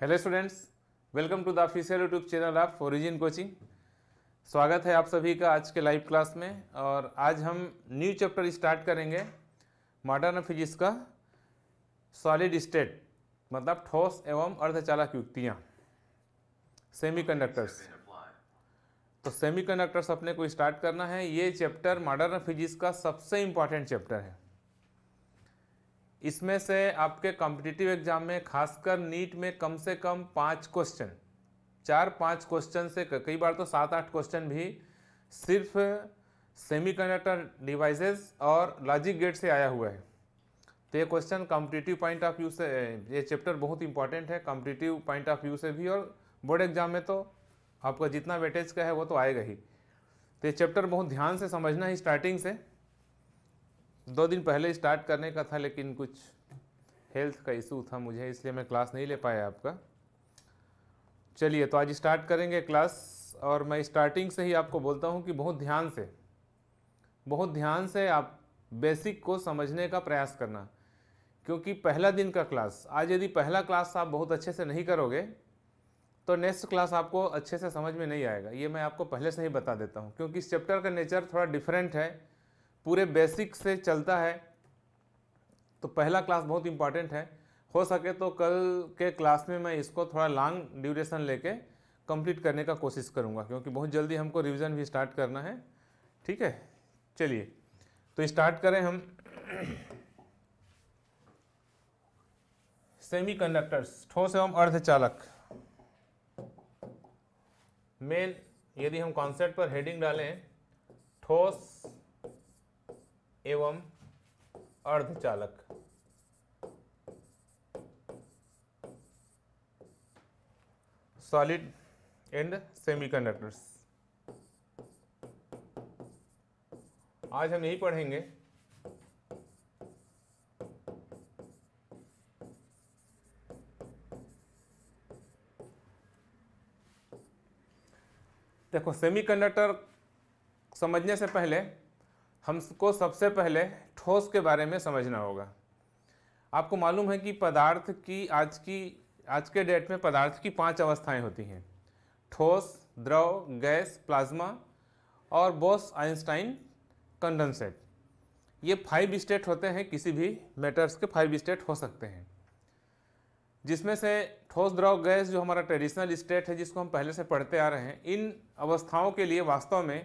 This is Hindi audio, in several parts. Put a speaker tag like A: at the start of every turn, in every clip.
A: Hello students welcome to the official YouTube channel of Origin coaching स्वागत है आप सभी का आज के लाइव क्लास में और आज हम न्यू चैप्टर स्टार्ट करेंगे मॉडर्न फिजिक्स का सॉलिड स्टेट मतलब ठोस एवं अर्धचालक युक्तियाँ सेमीकंडक्टर्स तो सेमीकंडक्टर्स अपने को स्टार्ट करना है ये चैप्टर मॉडर्न फिजिक्स का सबसे इम्पॉर्टेंट चैप्टर है इसमें से आपके कॉम्पिटिटिव एग्जाम में खासकर नीट में कम से कम पाँच क्वेश्चन चार पाँच क्वेश्चन से कई बार तो सात आठ क्वेश्चन भी सिर्फ सेमीकंडक्टर डिवाइसेस और लॉजिक गेट से आया हुआ है तो ये question competitive point of view से ये चैप्टर बहुत इंपॉर्टेंट है कॉम्पिटिटिव पॉइंट ऑफ व्यू से भी और बोर्ड एग्जाम में तो आपका जितना वेटेज का है वो तो आएगा ही तो ये चैप्टर बहुत ध्यान से समझना ही स्टार्टिंग से दो दिन पहले स्टार्ट करने का था लेकिन कुछ हेल्थ का इशू था मुझे इसलिए मैं क्लास नहीं ले पाया आपका चलिए तो आज स्टार्ट करेंगे क्लास और मैं स्टार्टिंग से ही आपको बोलता हूँ कि बहुत ध्यान से बहुत ध्यान से आप बेसिक को समझने का प्रयास करना क्योंकि पहला दिन का क्लास आज यदि पहला क्लास आप बहुत अच्छे से नहीं करोगे तो नेक्स्ट क्लास आपको अच्छे से समझ में नहीं आएगा ये मैं आपको पहले से ही बता देता हूँ क्योंकि इस चैप्टर का नेचर थोड़ा डिफरेंट है पूरे बेसिक से चलता है तो पहला क्लास बहुत इंपॉर्टेंट है हो सके तो कल के क्लास में मैं इसको थोड़ा लॉन्ग ड्यूरेशन लेके कंप्लीट करने का कोशिश करूँगा क्योंकि बहुत जल्दी हमको रिविज़न भी स्टार्ट करना है ठीक है चलिए तो स्टार्ट करें हम सेमीकंडक्टर्स ठोस एवं अर्धचालक मेन यदि हम कॉन्सेप्ट पर हेडिंग डालें ठोस एवं अर्धचालक सॉलिड एंड सेमीकंडक्टर्स आज हम यही पढ़ेंगे देखो सेमीकंडक्टर समझने से पहले हमको सबसे पहले ठोस के बारे में समझना होगा आपको मालूम है कि पदार्थ की आज की आज के डेट में पदार्थ की पांच अवस्थाएं होती हैं ठोस द्रव गैस प्लाज्मा और बोस आइंस्टाइन कंडेंसेट ये फाइव स्टेट होते हैं किसी भी मैटर्स के फाइव स्टेट हो सकते हैं जिसमें से ठोस द्रव गैस जो हमारा ट्रेडिशनल स्टेट है जिसको हम पहले से पढ़ते आ रहे हैं इन अवस्थाओं के लिए वास्तव में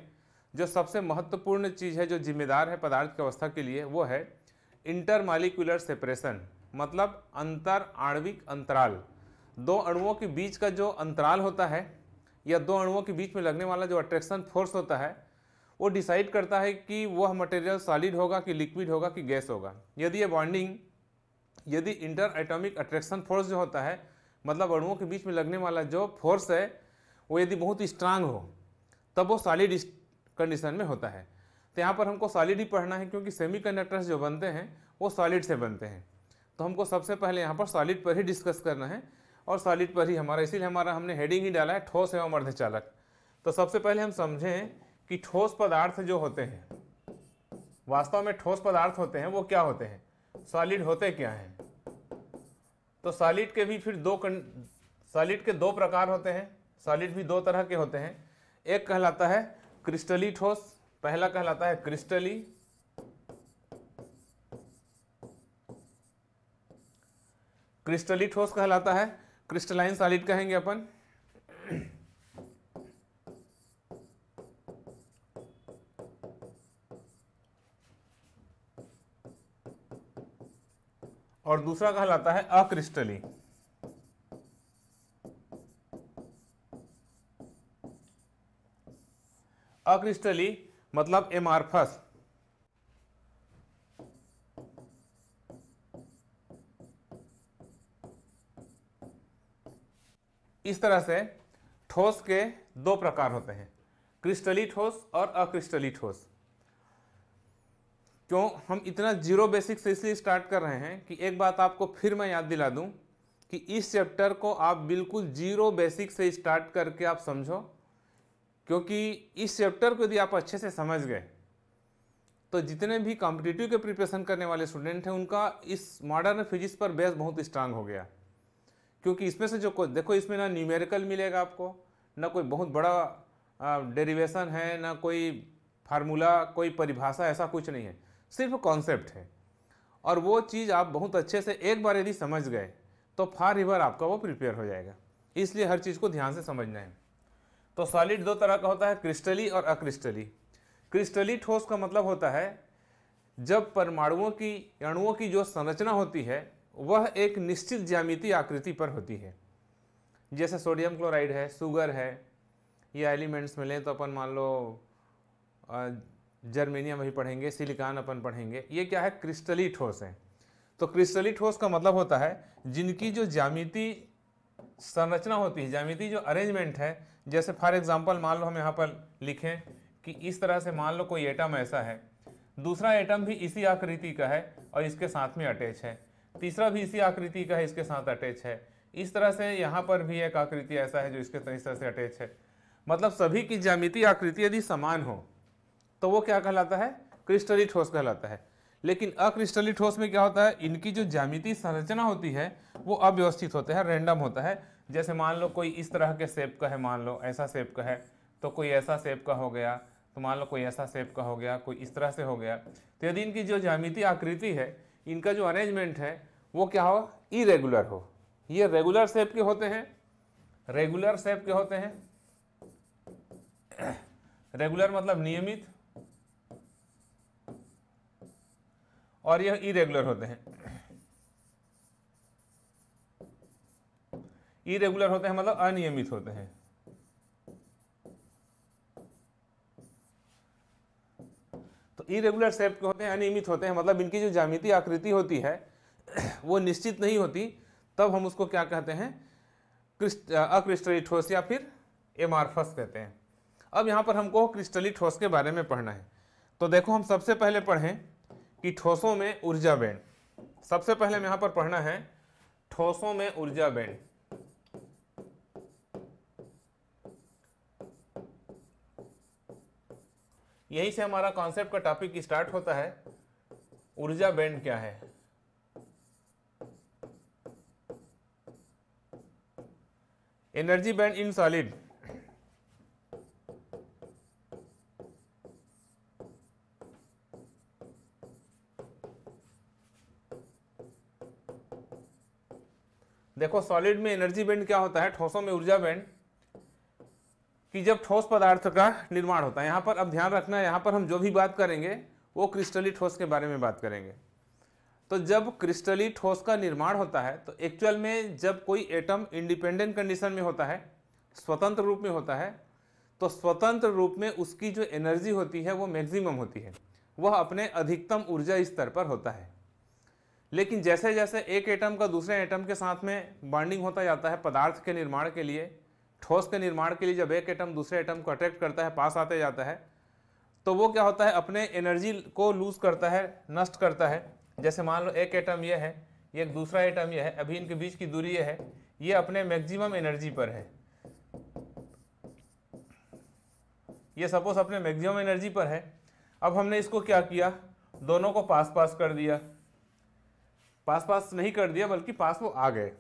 A: जो सबसे महत्वपूर्ण चीज़ है जो जिम्मेदार है पदार्थ की अवस्था के लिए वो है इंटरमालिकुलर सेपरेशन मतलब अंतर आणविक अंतराल दो अणुओं के बीच का जो अंतराल होता है या दो अणुओं के बीच में लगने वाला जो अट्रैक्शन फोर्स होता है वो डिसाइड करता है कि वह मटेरियल सॉलिड होगा कि लिक्विड होगा कि गैस होगा यदि ये बॉन्डिंग यदि इंटर एटॉमिक अट्रैक्शन फोर्स जो होता है मतलब अणुओं के बीच में लगने वाला जो फोर्स है वो यदि बहुत स्ट्रांग हो तब वो सॉलिड कंडीशन में होता है तो यहाँ पर हमको सॉलिड ही पढ़ना है क्योंकि सेमीकंडक्टर्स जो बनते हैं वो सॉलिड से बनते हैं तो हमको सबसे पहले यहाँ पर सॉलिड पर ही डिस्कस करना है और सॉलिड पर ही हमारा इसीलिए हमारा हमने हेडिंग ही डाला है ठोस एवं अर्धचालक तो सबसे पहले हम समझें कि ठोस पदार्थ जो होते हैं वास्तव में ठोस पदार्थ होते हैं वो क्या होते हैं सॉलिड होते क्या हैं तो सॉलिड के भी फिर दो सॉलिड के दो प्रकार होते हैं सॉलिड भी दो तरह के होते हैं एक कहलाता है क्रिस्टली ठोस पहला कहलाता है क्रिस्टली क्रिस्टली ठोस कहलाता है क्रिस्टलाइन सॉलिड कहेंगे अपन और दूसरा कहलाता है अक्रिस्टली अक्रिस्टली मतलब एमार्फस इस तरह से ठोस के दो प्रकार होते हैं क्रिस्टली ठोस और अक्रिस्टली ठोस क्यों हम इतना जीरो बेसिक से इसलिए स्टार्ट कर रहे हैं कि एक बात आपको फिर मैं याद दिला दूं कि इस चैप्टर को आप बिल्कुल जीरो बेसिक से स्टार्ट करके आप समझो क्योंकि इस चैप्टर को यदि आप अच्छे से समझ गए तो जितने भी कॉम्पिटिटिव के प्रिपरेशन करने वाले स्टूडेंट हैं उनका इस मॉडर्न फिजिक्स पर बेस बहुत स्ट्रांग हो गया क्योंकि इसमें से जो देखो इसमें ना न्यूमेरिकल मिलेगा आपको ना कोई बहुत बड़ा डेरिवेशन है ना कोई फार्मूला कोई परिभाषा ऐसा कुछ नहीं है सिर्फ कॉन्सेप्ट है और वो चीज़ आप बहुत अच्छे से एक बार यदि समझ गए तो फार रिवर आपका वो प्रिपेयर हो जाएगा इसलिए हर चीज़ को ध्यान से समझना है तो सॉलिड दो तरह का होता है क्रिस्टली और अक्रिस्टली क्रिस्टली ठोस का मतलब होता है जब परमाणुओं की अणुओं की जो संरचना होती है वह एक निश्चित ज्यामिति आकृति पर होती है जैसे सोडियम क्लोराइड है शुगर है या एलिमेंट्स में लें तो अपन मान लो जर्मेनियम अभी पढ़ेंगे सिलिकॉन अपन पढ़ेंगे ये क्या है क्रिस्टली ठोस है तो क्रिस्टली ठोस का मतलब होता है जिनकी जो ज्यामिति संरचना होती है ज्यामिति जो अरेंजमेंट है जैसे फॉर एग्जाम्पल मान लो हम यहाँ पर लिखें कि इस तरह से मान लो कोई एटम ऐसा है दूसरा एटम भी इसी आकृति का है और इसके साथ में अटैच है तीसरा भी इसी आकृति का है इसके साथ अटैच है इस तरह से यहाँ पर भी एक आकृति ऐसा है जो इसके इस तरह से अटैच है मतलब सभी की ज्यामिति आकृति यदि समान हो तो वो क्या कहलाता है क्रिस्टली ठोस कहलाता है लेकिन अक्रिस्टली ठोस में क्या होता है इनकी जो ज्यामिति संरचना होती है वो अव्यवस्थित होते हैं रेंडम होता है जैसे मान लो कोई इस तरह के सेप का है मान लो ऐसा सेप का है तो कोई ऐसा सेप का हो गया तो मान लो कोई ऐसा सेप का हो गया कोई इस तरह से हो गया तो यदि इनकी जो जामिति आकृति है इनका जो अरेंजमेंट है वो क्या हो इरेगुलर हो ये रेगुलर सेप के होते हैं रेगुलर सेप के होते हैं रेगुलर मतलब नियमित और यह इरेगुलर होते हैं इरेगुलर होते हैं मतलब अनियमित होते हैं तो इरेगुलर शेप के होते हैं अनियमित होते हैं मतलब इनकी जो जामिति आकृति होती है वो निश्चित नहीं होती तब हम उसको क्या कहते हैं अक्रिस्टली ठोस या फिर एमार्फस कहते हैं अब यहाँ पर हमको क्रिस्टली ठोस के बारे में पढ़ना है तो देखो हम सबसे पहले पढ़ें कि ठोसों में ऊर्जा बैंड सबसे पहले हम यहाँ पर पढ़ना है ठोसों में ऊर्जा बैंड यहीं से हमारा कॉन्सेप्ट का टॉपिक स्टार्ट होता है ऊर्जा बैंड क्या है एनर्जी बैंड इन सॉलिड देखो सॉलिड में एनर्जी बैंड क्या होता है ठोसों में ऊर्जा बैंड कि जब ठोस पदार्थ का निर्माण होता है यहाँ पर अब ध्यान रखना है यहाँ पर हम जो भी बात करेंगे वो क्रिस्टली ठोस के बारे में बात करेंगे तो जब क्रिस्टली ठोस का निर्माण होता है तो एक्चुअल में जब कोई एटम इंडिपेंडेंट कंडीशन में होता है स्वतंत्र रूप में होता है तो स्वतंत्र रूप में उसकी जो एनर्जी होती है वो मैक्सिमम होती है वह अपने अधिकतम ऊर्जा स्तर पर होता है लेकिन जैसे जैसे एक एटम का दूसरे एटम के साथ में बॉन्डिंग होता जाता है पदार्थ के निर्माण के लिए ठोस के निर्माण के लिए जब एक एटम दूसरे एटम को अट्रैक्ट करता है पास आते जाता है तो वो क्या होता है अपने एनर्जी को लूज करता है नष्ट करता है जैसे मान लो एक एटम ये है ये दूसरा एटम ये है अभी इनके बीच की दूरी ये है ये अपने मैक्सिमम एनर्जी पर है ये सपोज अपने मैक्सिमम एनर्जी पर है अब हमने इसको क्या किया दोनों को पास पास कर दिया पास पास नहीं कर दिया बल्कि पास वो आ गए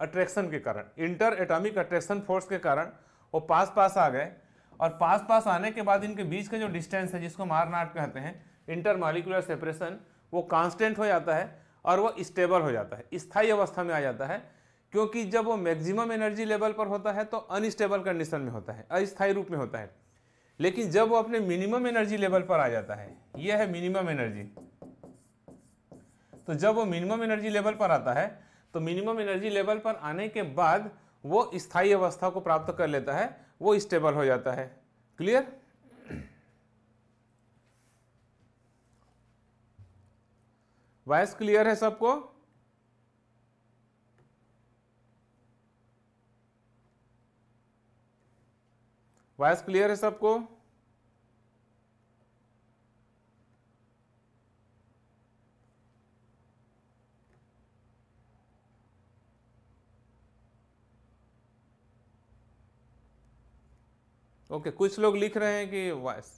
A: अट्रैक्शन के कारण इंटर एटॉमिक अट्रैक्शन फोर्स के कारण वो पास पास आ गए और पास पास आने के बाद इनके बीच का जो डिस्टेंस है जिसको मारनाट कहते हैं इंटर मालिकुलर सेपरेशन वो कांस्टेंट हो जाता है और वो स्टेबल हो जाता है स्थायी अवस्था में आ जाता है क्योंकि जब वो मैक्सिमम एनर्जी लेवल पर होता है तो अनस्टेबल कंडीशन में होता है अस्थायी रूप में होता है लेकिन जब वो अपने मिनिमम एनर्जी लेवल पर आ जाता है यह है मिनिमम एनर्जी तो जब वो मिनिमम एनर्जी लेवल पर आता है तो मिनिमम एनर्जी लेवल पर आने के बाद वो स्थायी अवस्था को प्राप्त कर लेता है वो स्टेबल हो जाता है क्लियर वॉइस क्लियर है सबको वॉइस क्लियर है सबको ओके कुछ लोग लिख रहे हैं कि वॉइस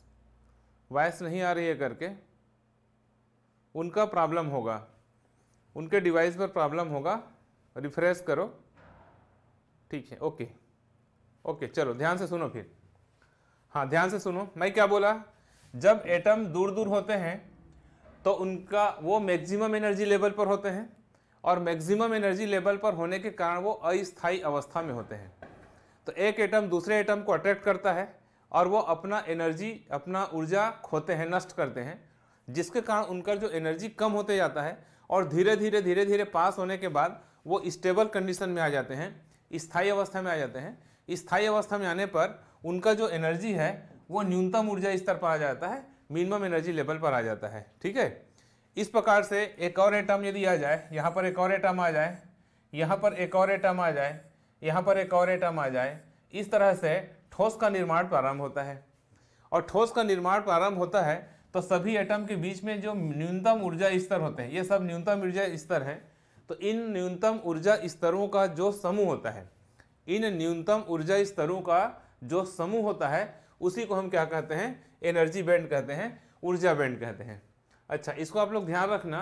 A: वॉइस नहीं आ रही है करके उनका प्रॉब्लम होगा उनके डिवाइस पर प्रॉब्लम होगा रिफ्रेश करो ठीक है ओके ओके चलो ध्यान से सुनो फिर हाँ ध्यान से सुनो मैं क्या बोला जब एटम दूर दूर होते हैं तो उनका वो मैक्सिमम एनर्जी लेवल पर होते हैं और मैक्सिमम एनर्जी लेवल पर होने के कारण वो अस्थायी अवस्था में होते हैं तो एक एटम दूसरे एटम को अट्रैक्ट करता है और वो अपना एनर्जी अपना ऊर्जा खोते हैं नष्ट करते हैं जिसके कारण उनका जो एनर्जी कम होते जाता है और धीरे धीरे धीरे धीरे पास होने के बाद वो स्टेबल कंडीशन में आ जाते हैं स्थायी अवस्था में आ जाते हैं स्थायी अवस्था में आने पर उनका जो एनर्जी है वो न्यूनतम ऊर्जा स्तर पर आ जाता है मिनिमम एनर्जी लेवल पर आ जाता है ठीक है इस प्रकार से एक और एटम यदि आ जाए यहाँ पर एक और एटम आ जाए यहाँ पर एक और एटम आ जाए यहाँ पर एक और एटम आ जाए इस तरह से ठोस का निर्माण प्रारंभ होता है और ठोस का निर्माण प्रारंभ होता है तो सभी एटम के बीच में जो न्यूनतम ऊर्जा स्तर होते हैं ये सब न्यूनतम ऊर्जा स्तर है तो इन न्यूनतम ऊर्जा स्तरों का जो समूह होता है इन न्यूनतम ऊर्जा स्तरों का जो समूह होता है उसी को हम क्या कहते हैं एनर्जी बैंड कहते हैं ऊर्जा बैंड कहते हैं अच्छा इसको आप लोग ध्यान रखना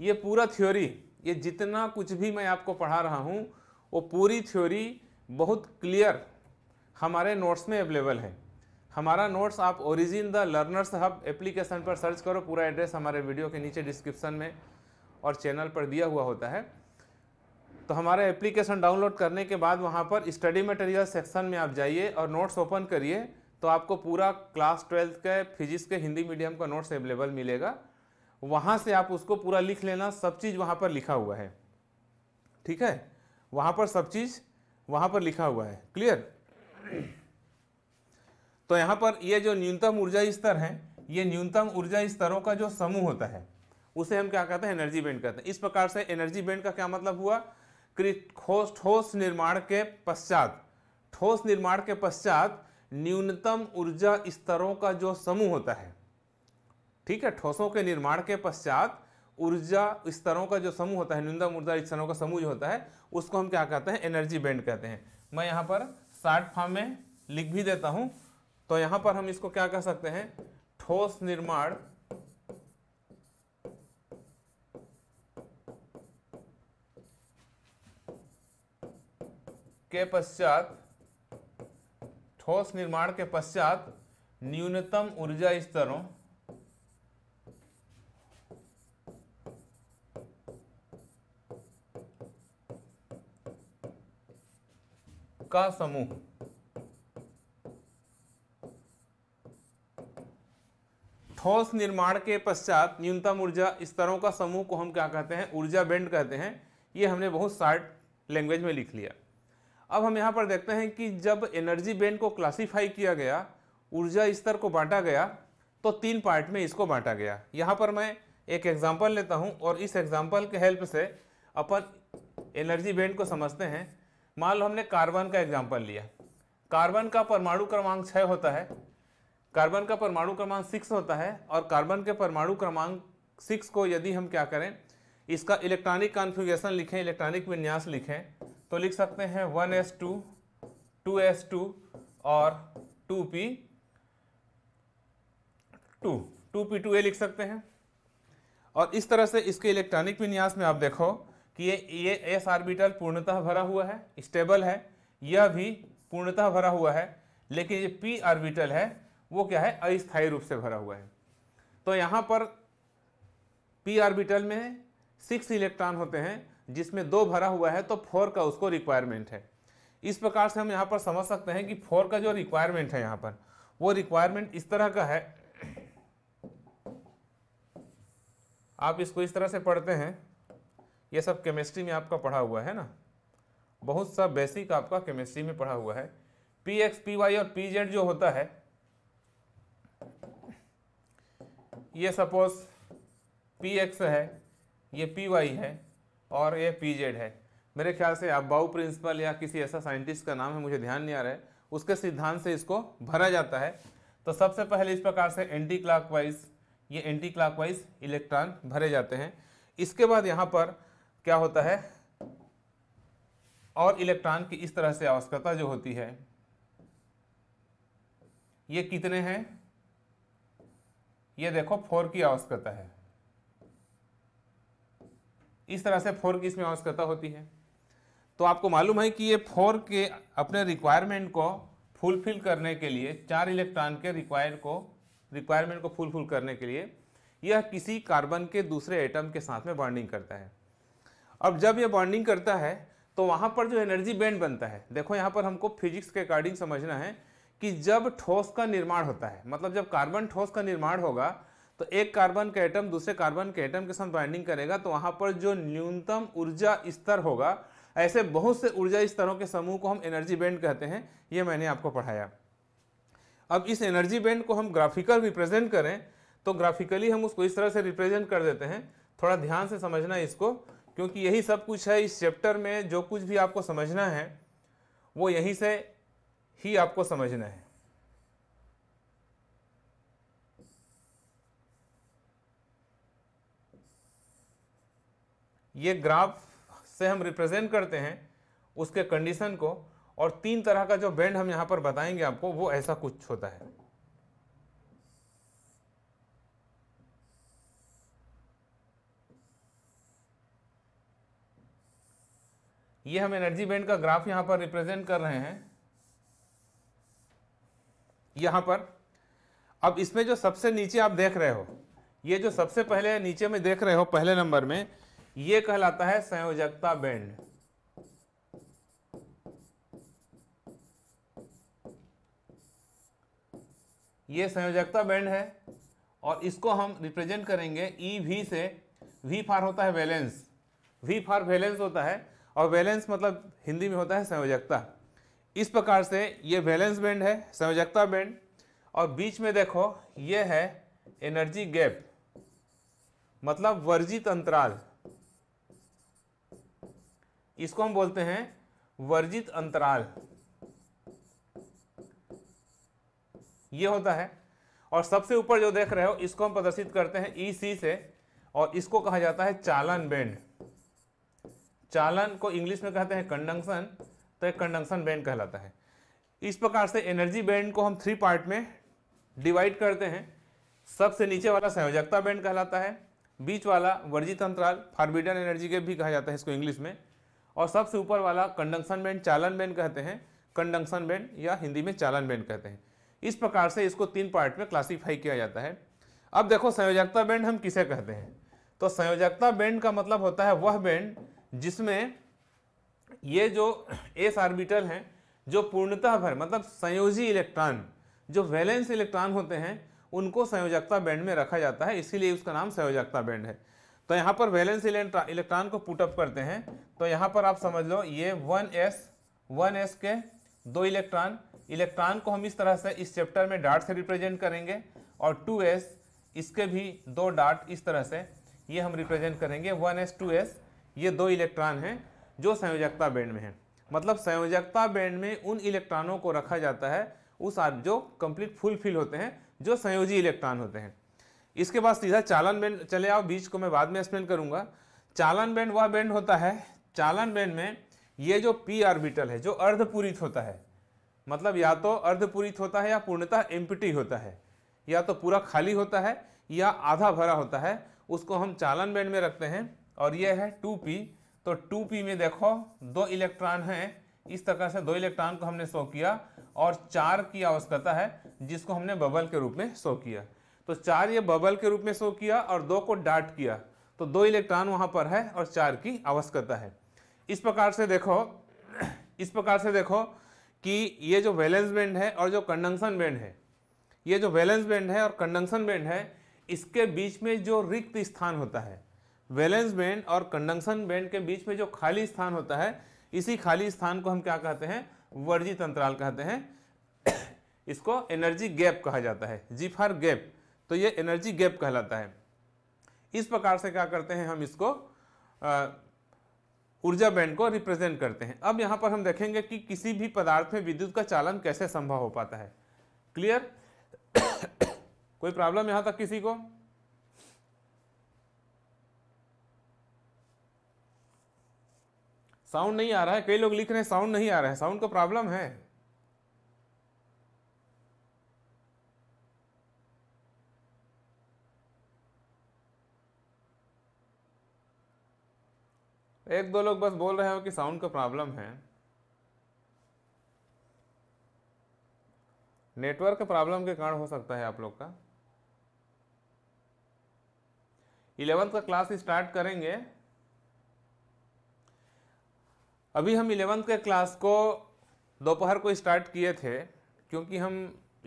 A: ये पूरा थ्योरी ये जितना कुछ भी मैं आपको पढ़ा रहा हूँ वो पूरी थ्योरी बहुत क्लियर हमारे नोट्स में अवेलेबल है हमारा नोट्स आप Origin the learners hub application पर सर्च करो पूरा एड्रेस हमारे वीडियो के नीचे डिस्क्रिप्शन में और चैनल पर दिया हुआ होता है तो हमारा एप्लीकेशन डाउनलोड करने के बाद वहाँ पर स्टडी मटेरियल सेक्शन में आप जाइए और नोट्स ओपन करिए तो आपको पूरा क्लास ट्वेल्थ के फिजिक्स के हिंदी मीडियम का नोट्स अवेलेबल मिलेगा वहाँ से आप उसको पूरा लिख लेना सब चीज़ वहाँ पर लिखा हुआ है ठीक है वहां पर सब चीज़ वहां पर लिखा हुआ है क्लियर तो यहां पर ये जो न्यूनतम ऊर्जा स्तर है ये न्यूनतम ऊर्जा स्तरों का जो समूह होता है उसे हम क्या कहते हैं एनर्जी बैंड कहते हैं इस प्रकार से एनर्जी बैंड का क्या मतलब हुआ ठोस ठोस निर्माण के पश्चात ठोस निर्माण के पश्चात न्यूनतम ऊर्जा स्तरों का जो समूह होता है ठीक है ठोसों के निर्माण के पश्चात ऊर्जा स्तरों का जो समूह होता है न्यूनतम ऊर्जा स्तरों का समूह जो होता है उसको हम क्या कहते हैं एनर्जी बैंड कहते हैं मैं यहाँ पर शार्ट फॉर्म में लिख भी देता हूँ तो यहाँ पर हम इसको क्या कह सकते हैं ठोस निर्माण के पश्चात ठोस निर्माण के पश्चात न्यूनतम ऊर्जा स्तरों का समूह ठोस निर्माण के पश्चात न्यूनतम ऊर्जा स्तरों का समूह को हम क्या कहते हैं ऊर्जा बैंड कहते हैं ये हमने बहुत शार्ट लैंग्वेज में लिख लिया अब हम यहाँ पर देखते हैं कि जब एनर्जी बैंड को क्लासिफाई किया गया ऊर्जा स्तर को बांटा गया तो तीन पार्ट में इसको बांटा गया यहाँ पर मैं एक एग्जाम्पल लेता हूँ और इस एग्जाम्पल के हेल्प से अपन एनर्जी बैंड को समझते हैं मान लो हमने कार्बन का एग्जाम्पल लिया कार्बन का परमाणु क्रमांक छः होता है कार्बन का परमाणु क्रमांक सिक्स होता है और कार्बन के परमाणु क्रमांक सिक्स को यदि हम क्या करें इसका इलेक्ट्रॉनिक कॉन्फ़िगरेशन लिखें इलेक्ट्रॉनिक विन्यास लिखें तो लिख सकते हैं one S two two S two और two P two two P two ए लिख सकते हैं और इस तरह से इसके इलेक्ट्रॉनिक विन्यास में आप देखो कि ये ये एस आर्बिटल पूर्णतः भरा हुआ है स्टेबल है यह भी पूर्णतः भरा हुआ है लेकिन ये पी आर्बिटल है वो क्या है अस्थायी रूप से भरा हुआ है तो यहाँ पर पी आर्बिटल में सिक्स इलेक्ट्रॉन होते हैं जिसमें दो भरा हुआ है तो फोर का उसको रिक्वायरमेंट है इस प्रकार से हम यहाँ पर समझ सकते हैं कि फोर का जो रिक्वायरमेंट है यहाँ पर वो रिक्वायरमेंट इस तरह का है आप इसको इस तरह से पढ़ते हैं ये सब केमिस्ट्री में आपका पढ़ा हुआ है ना बहुत सा बेसिक आपका केमिस्ट्री में पढ़ा हुआ है पी एक्स पी वाई और पी जेड जो होता है ये सपोज पी एक्स है ये पी वाई है और ये पी जेड है मेरे ख्याल से अब्बाऊ प्रिंसिपल या किसी ऐसा साइंटिस्ट का नाम है मुझे ध्यान नहीं आ रहा है उसके सिद्धांत से इसको भरा जाता है तो सबसे पहले इस प्रकार से एंटी क्लॉकवाइज ये एंटी क्लॉकवाइज इलेक्ट्रॉन भरे जाते हैं इसके बाद यहाँ पर क्या होता है और इलेक्ट्रॉन की इस तरह से आवश्यकता जो होती है ये कितने हैं ये देखो फोर की आवश्यकता है इस तरह से फोर की इसमें आवश्यकता होती है तो आपको मालूम है कि ये फोर के अपने रिक्वायरमेंट को फुलफिल करने के लिए चार इलेक्ट्रॉन के रिक्वायर को रिक्वायरमेंट को फुलफिल करने के लिए यह किसी कार्बन के दूसरे एटम के साथ में बॉन्डिंग करता है अब जब ये बॉन्डिंग करता है तो वहाँ पर जो एनर्जी बैंड बनता है देखो यहाँ पर हमको फिजिक्स के अकॉर्डिंग समझना है कि जब ठोस का निर्माण होता है मतलब जब कार्बन ठोस का निर्माण होगा तो एक कार्बन का एटम दूसरे कार्बन के एटम के साथ बाइंडिंग करेगा तो वहाँ पर जो न्यूनतम ऊर्जा स्तर होगा ऐसे बहुत से ऊर्जा स्तरों के समूह को हम एनर्जी बैंड कहते हैं ये मैंने आपको पढ़ाया अब इस एनर्जी बैंड को हम ग्राफिकल रिप्रेजेंट करें तो ग्राफिकली हम उसको इस तरह से रिप्रेजेंट कर देते हैं थोड़ा ध्यान से समझना इसको क्योंकि यही सब कुछ है इस चैप्टर में जो कुछ भी आपको समझना है वो यहीं से ही आपको समझना है ये ग्राफ से हम रिप्रेजेंट करते हैं उसके कंडीशन को और तीन तरह का जो बैंड हम यहाँ पर बताएंगे आपको वो ऐसा कुछ होता है ये हम एनर्जी बैंड का ग्राफ यहां पर रिप्रेजेंट कर रहे हैं यहां पर अब इसमें जो सबसे नीचे आप देख रहे हो ये जो सबसे पहले नीचे में देख रहे हो पहले नंबर में ये कहलाता है संयोजकता बैंड ये संयोजकता बैंड है और इसको हम रिप्रेजेंट करेंगे ई e वी से वी फार होता है वैलेंस वी फार वैलेंस होता है और वैलेंस मतलब हिंदी में होता है संयोजकता इस प्रकार से ये वैलेंस बैंड है संयोजकता बैंड और बीच में देखो ये है एनर्जी गैप मतलब वर्जित अंतराल इसको हम बोलते हैं वर्जित अंतराल ये होता है और सबसे ऊपर जो देख रहे हो इसको हम प्रदर्शित करते हैं ई e सी से और इसको कहा जाता है चालन बैंड चालन को इंग्लिश में कहते हैं कंडक्शन तो एक कंडक्शन बैंड कहलाता है इस प्रकार से एनर्जी बैंड को हम थ्री पार्ट में डिवाइड करते हैं सबसे नीचे वाला संयोजकता बैंड कहलाता है बीच वाला वर्जित अंतराल फार्बिडन एनर्जी के भी कहा जाता है इसको इंग्लिश में और सबसे ऊपर वाला कंडक्शन बैंड चालन बैंड कहते हैं कंडक्शन बैंड या हिंदी में चालन बैंड कहते हैं इस प्रकार से इसको तीन पार्ट में क्लासीफाई किया जाता है अब देखो संयोजकता बैंड हम किसे कहते हैं तो संयोजकता बैंड का मतलब होता है वह बैंड जिसमें ये जो एस आर्बिटल हैं जो पूर्णतः भर मतलब संयोजी इलेक्ट्रॉन जो वैलेंस इलेक्ट्रॉन होते हैं उनको संयोजकता बैंड में रखा जाता है इसीलिए उसका नाम संयोजकता बैंड है तो यहाँ पर वैलेंस इलेक्ट्रॉन को पुटअप करते हैं तो यहाँ पर आप समझ लो ये वन एस वन एस के दो इलेक्ट्रॉन इलेक्ट्रॉन को हम इस तरह से इस चैप्टर में डार्ट से रिप्रेजेंट करेंगे और टू एस इसके भी दो डार्ट इस तरह से ये हम रिप्रेजेंट करेंगे वन एस टू एस ये दो इलेक्ट्रॉन हैं जो संयोजकता बैंड में हैं मतलब संयोजकता बैंड में उन इलेक्ट्रॉनों को रखा जाता है उस आर जो कंप्लीट फुलफिल होते हैं जो संयोजी इलेक्ट्रॉन होते हैं इसके बाद सीधा चालन बैंड चले आओ बीच को मैं बाद में एक्सप्लेन करूँगा चालन बैंड वह बैंड होता है चालन बैंड में ये जो पी आर्बिटल है जो अर्धपूरित होता है मतलब या तो अर्धपूरित होता है या पूर्णतः एम्पिटी होता है या तो पूरा खाली होता है या आधा भरा होता है उसको हम चालन बैंड में रखते हैं और ये है टू पी तो टू पी में देखो दो इलेक्ट्रॉन हैं इस तरह से दो इलेक्ट्रॉन को हमने शो किया और चार की आवश्यकता है जिसको हमने बबल के रूप में शो किया तो चार ये बबल के रूप में शो किया और दो को डाट किया तो दो इलेक्ट्रॉन वहाँ पर है और चार की आवश्यकता है इस प्रकार से देखो इस प्रकार से देखो कि ये जो वैलेंस बैंड है और जो कंडक्शन बैंड है ये जो वैलेंस बैंड है और कंडक्शन बैंड है इसके बीच में जो रिक्त स्थान होता है वैलेंस बैंड और कंडक्शन बैंड के बीच में जो खाली स्थान होता है इसी खाली स्थान को हम क्या कहते हैं वर्जित अंतराल कहते हैं इसको एनर्जी गैप कहा जाता है जी गैप तो ये एनर्जी गैप कहलाता है इस प्रकार से क्या करते हैं हम इसको ऊर्जा बैंड को रिप्रेजेंट करते हैं अब यहाँ पर हम देखेंगे कि किसी भी पदार्थ में विद्युत का चालन कैसे संभव हो पाता है क्लियर कोई प्रॉब्लम यहाँ तक किसी को साउंड नहीं आ रहा है कई लोग लिख रहे हैं साउंड नहीं आ रहा है साउंड का प्रॉब्लम है एक दो लोग बस बोल रहे हो कि साउंड का प्रॉब्लम है नेटवर्क प्रॉब्लम के कारण हो सकता है आप लोग का इलेवंथ का क्लास स्टार्ट करेंगे अभी हम इलेवंथ के क्लास को दोपहर को स्टार्ट किए थे क्योंकि हम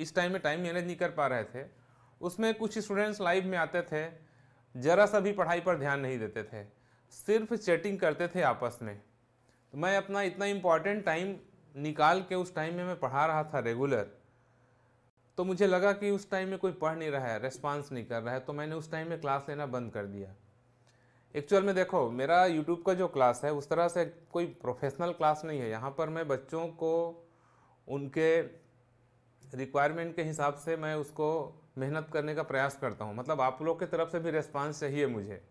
A: इस टाइम में टाइम मैनेज नहीं कर पा रहे थे उसमें कुछ स्टूडेंट्स लाइव में आते थे ज़रा सा भी पढ़ाई पर ध्यान नहीं देते थे सिर्फ चैटिंग करते थे आपस में तो मैं अपना इतना इम्पॉर्टेंट टाइम निकाल के उस टाइम में मैं पढ़ा रहा था रेगुलर तो मुझे लगा कि उस टाइम में कोई पढ़ नहीं रहा है रेस्पॉन्स नहीं कर रहा है तो मैंने उस टाइम में क्लास लेना बंद कर दिया एक्चुअल में देखो मेरा यूट्यूब का जो क्लास है उस तरह से कोई प्रोफेशनल क्लास नहीं है यहाँ पर मैं बच्चों को उनके रिक्वायरमेंट के हिसाब से मैं उसको मेहनत करने का प्रयास करता हूँ मतलब आप लोग के तरफ से भी रिस्पांस चाहिए मुझे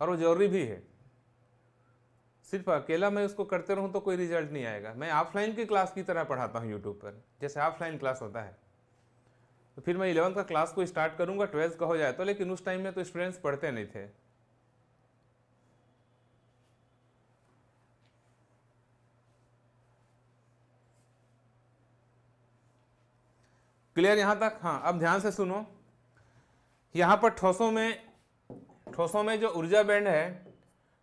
A: और वो ज़रूरी भी है सिर्फ अकेला मैं उसको करते रहूँ तो कोई रिजल्ट नहीं आएगा मैं ऑफलाइन की क्लास की तरह पढ़ाता हूँ यूट्यूब पर जैसे ऑफलाइन क्लास होता है तो फिर मैं इलेवंथ का क्लास को स्टार्ट करूँगा ट्वेल्थ का हो जाए तो लेकिन उस टाइम में तो स्टूडेंट्स पढ़ते नहीं थे क्लियर यहाँ तक हाँ अब ध्यान से सुनो यहाँ पर ठोसों में ठोसों में जो ऊर्जा बैंड है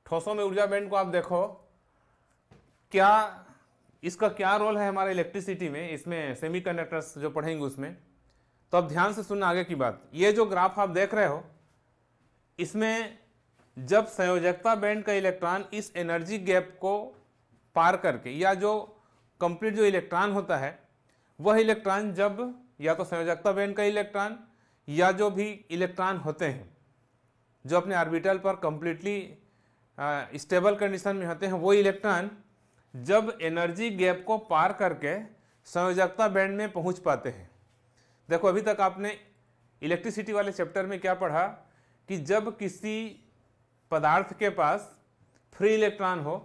A: ठोसों में ऊर्जा बैंड को आप देखो क्या इसका क्या रोल है हमारे इलेक्ट्रिसिटी में इसमें सेमीकंडक्टर्स जो पढ़ेंगे उसमें तो अब ध्यान से सुनना आगे की बात ये जो ग्राफ आप देख रहे हो इसमें जब संयोजकता बैंड का इलेक्ट्रॉन इस एनर्जी गैप को पार करके या जो कंप्लीट जो इलेक्ट्रॉन होता है वह इलेक्ट्रॉन जब या तो संयोजकता बैंड का इलेक्ट्रॉन या जो भी इलेक्ट्रॉन होते हैं जो अपने आर्बिटल पर कम्प्लीटली स्टेबल कंडीशन में होते हैं वो इलेक्ट्रॉन जब एनर्जी गैप को पार करके संयोजकता बैंड में पहुंच पाते हैं देखो अभी तक आपने इलेक्ट्रिसिटी वाले चैप्टर में क्या पढ़ा कि जब किसी पदार्थ के पास फ्री इलेक्ट्रॉन हो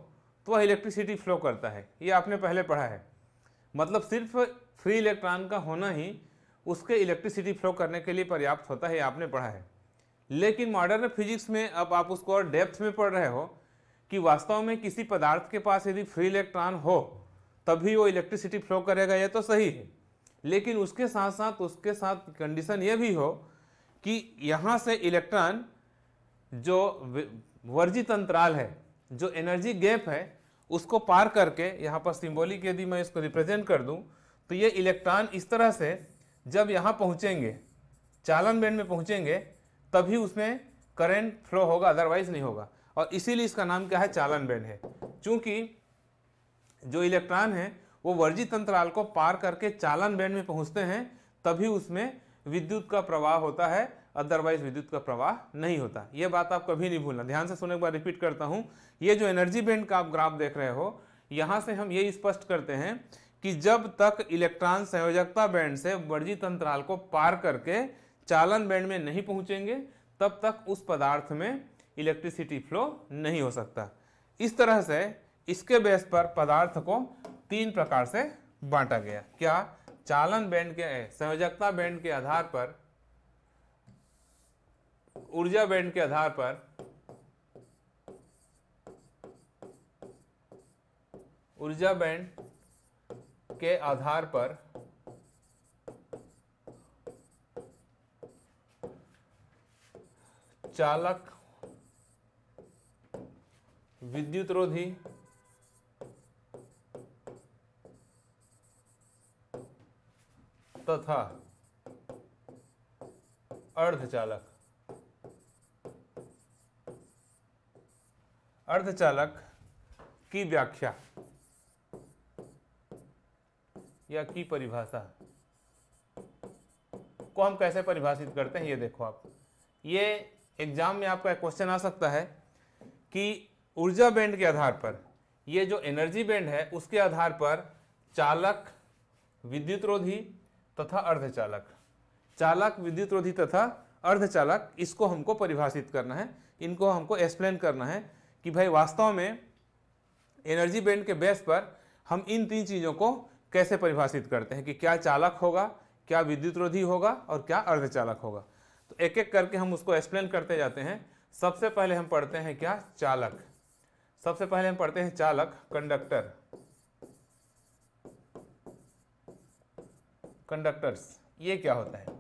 A: तो वह इलेक्ट्रिसिटी फ्लो करता है ये आपने पहले पढ़ा है मतलब सिर्फ फ्री इलेक्ट्रॉन का होना ही उसके इलेक्ट्रिसिटी फ्लो करने के लिए पर्याप्त होता है आपने पढ़ा है लेकिन मॉडर्न फिजिक्स में अब आप उसको और डेप्थ में पढ़ रहे हो कि वास्तव में किसी पदार्थ के पास यदि फ्री इलेक्ट्रॉन हो तभी वो इलेक्ट्रिसिटी फ्लो करेगा यह तो सही है लेकिन उसके साथ साथ उसके साथ कंडीशन यह भी हो कि यहाँ से इलेक्ट्रॉन जो वर्जित अंतराल है जो एनर्जी गैप है उसको पार करके यहाँ पर सिंबॉलिक यदि मैं इसको रिप्रेजेंट कर दूँ तो ये इलेक्ट्रॉन इस तरह से जब यहाँ पहुँचेंगे चालन बैंड में पहुँचेंगे तभी उसमें करेंट फ्लो होगा अदरवाइज नहीं होगा और इसीलिए इसका नाम क्या है चालन बैंड है चूँकि जो इलेक्ट्रॉन है वो वर्जी तंत्राल को पार करके चालन बैंड में पहुँचते हैं तभी उसमें विद्युत का प्रवाह होता है अदरवाइज विद्युत का प्रवाह नहीं होता ये बात आप कभी नहीं भूलना ध्यान से सुनने के बाद रिपीट करता हूँ ये जो एनर्जी बैंड का आप ग्राफ देख रहे हो यहाँ से हम ये स्पष्ट करते हैं कि जब तक इलेक्ट्रॉन संयोजकता बैंड से वर्जित अंतराल को पार करके चालन बैंड में नहीं पहुंचेंगे तब तक उस पदार्थ में इलेक्ट्रिसिटी फ्लो नहीं हो सकता इस तरह से इसके बेस पर पदार्थ को तीन प्रकार से बांटा गया क्या चालन बैंड के संयोजकता बैंड के आधार पर ऊर्जा बैंड के आधार पर ऊर्जा बैंड के आधार पर चालक विद्युत रोधी तथा अर्धचालक अर्धचालक की व्याख्या या की परिभाषा को हम कैसे परिभाषित करते हैं ये देखो आप ये एग्जाम में आपका क्वेश्चन आ सकता है कि ऊर्जा बैंड के आधार पर ये जो एनर्जी बैंड है उसके आधार पर चालक विद्युतरोधी तथा अर्धचालक चालक विद्युतरोधी तथा अर्धचालक इसको हमको परिभाषित करना है इनको हमको एक्सप्लेन करना है कि भाई वास्तव में एनर्जी बैंड के बेस पर हम इन तीन चीज़ों को कैसे परिभाषित करते हैं कि क्या चालक होगा क्या विद्युत रोधी होगा और क्या अर्धचालक होगा तो एक एक करके हम उसको एक्सप्लेन करते जाते हैं सबसे पहले हम पढ़ते हैं क्या चालक सबसे पहले हम पढ़ते हैं चालक कंडक्टर कंडक्टर्स ये क्या होता है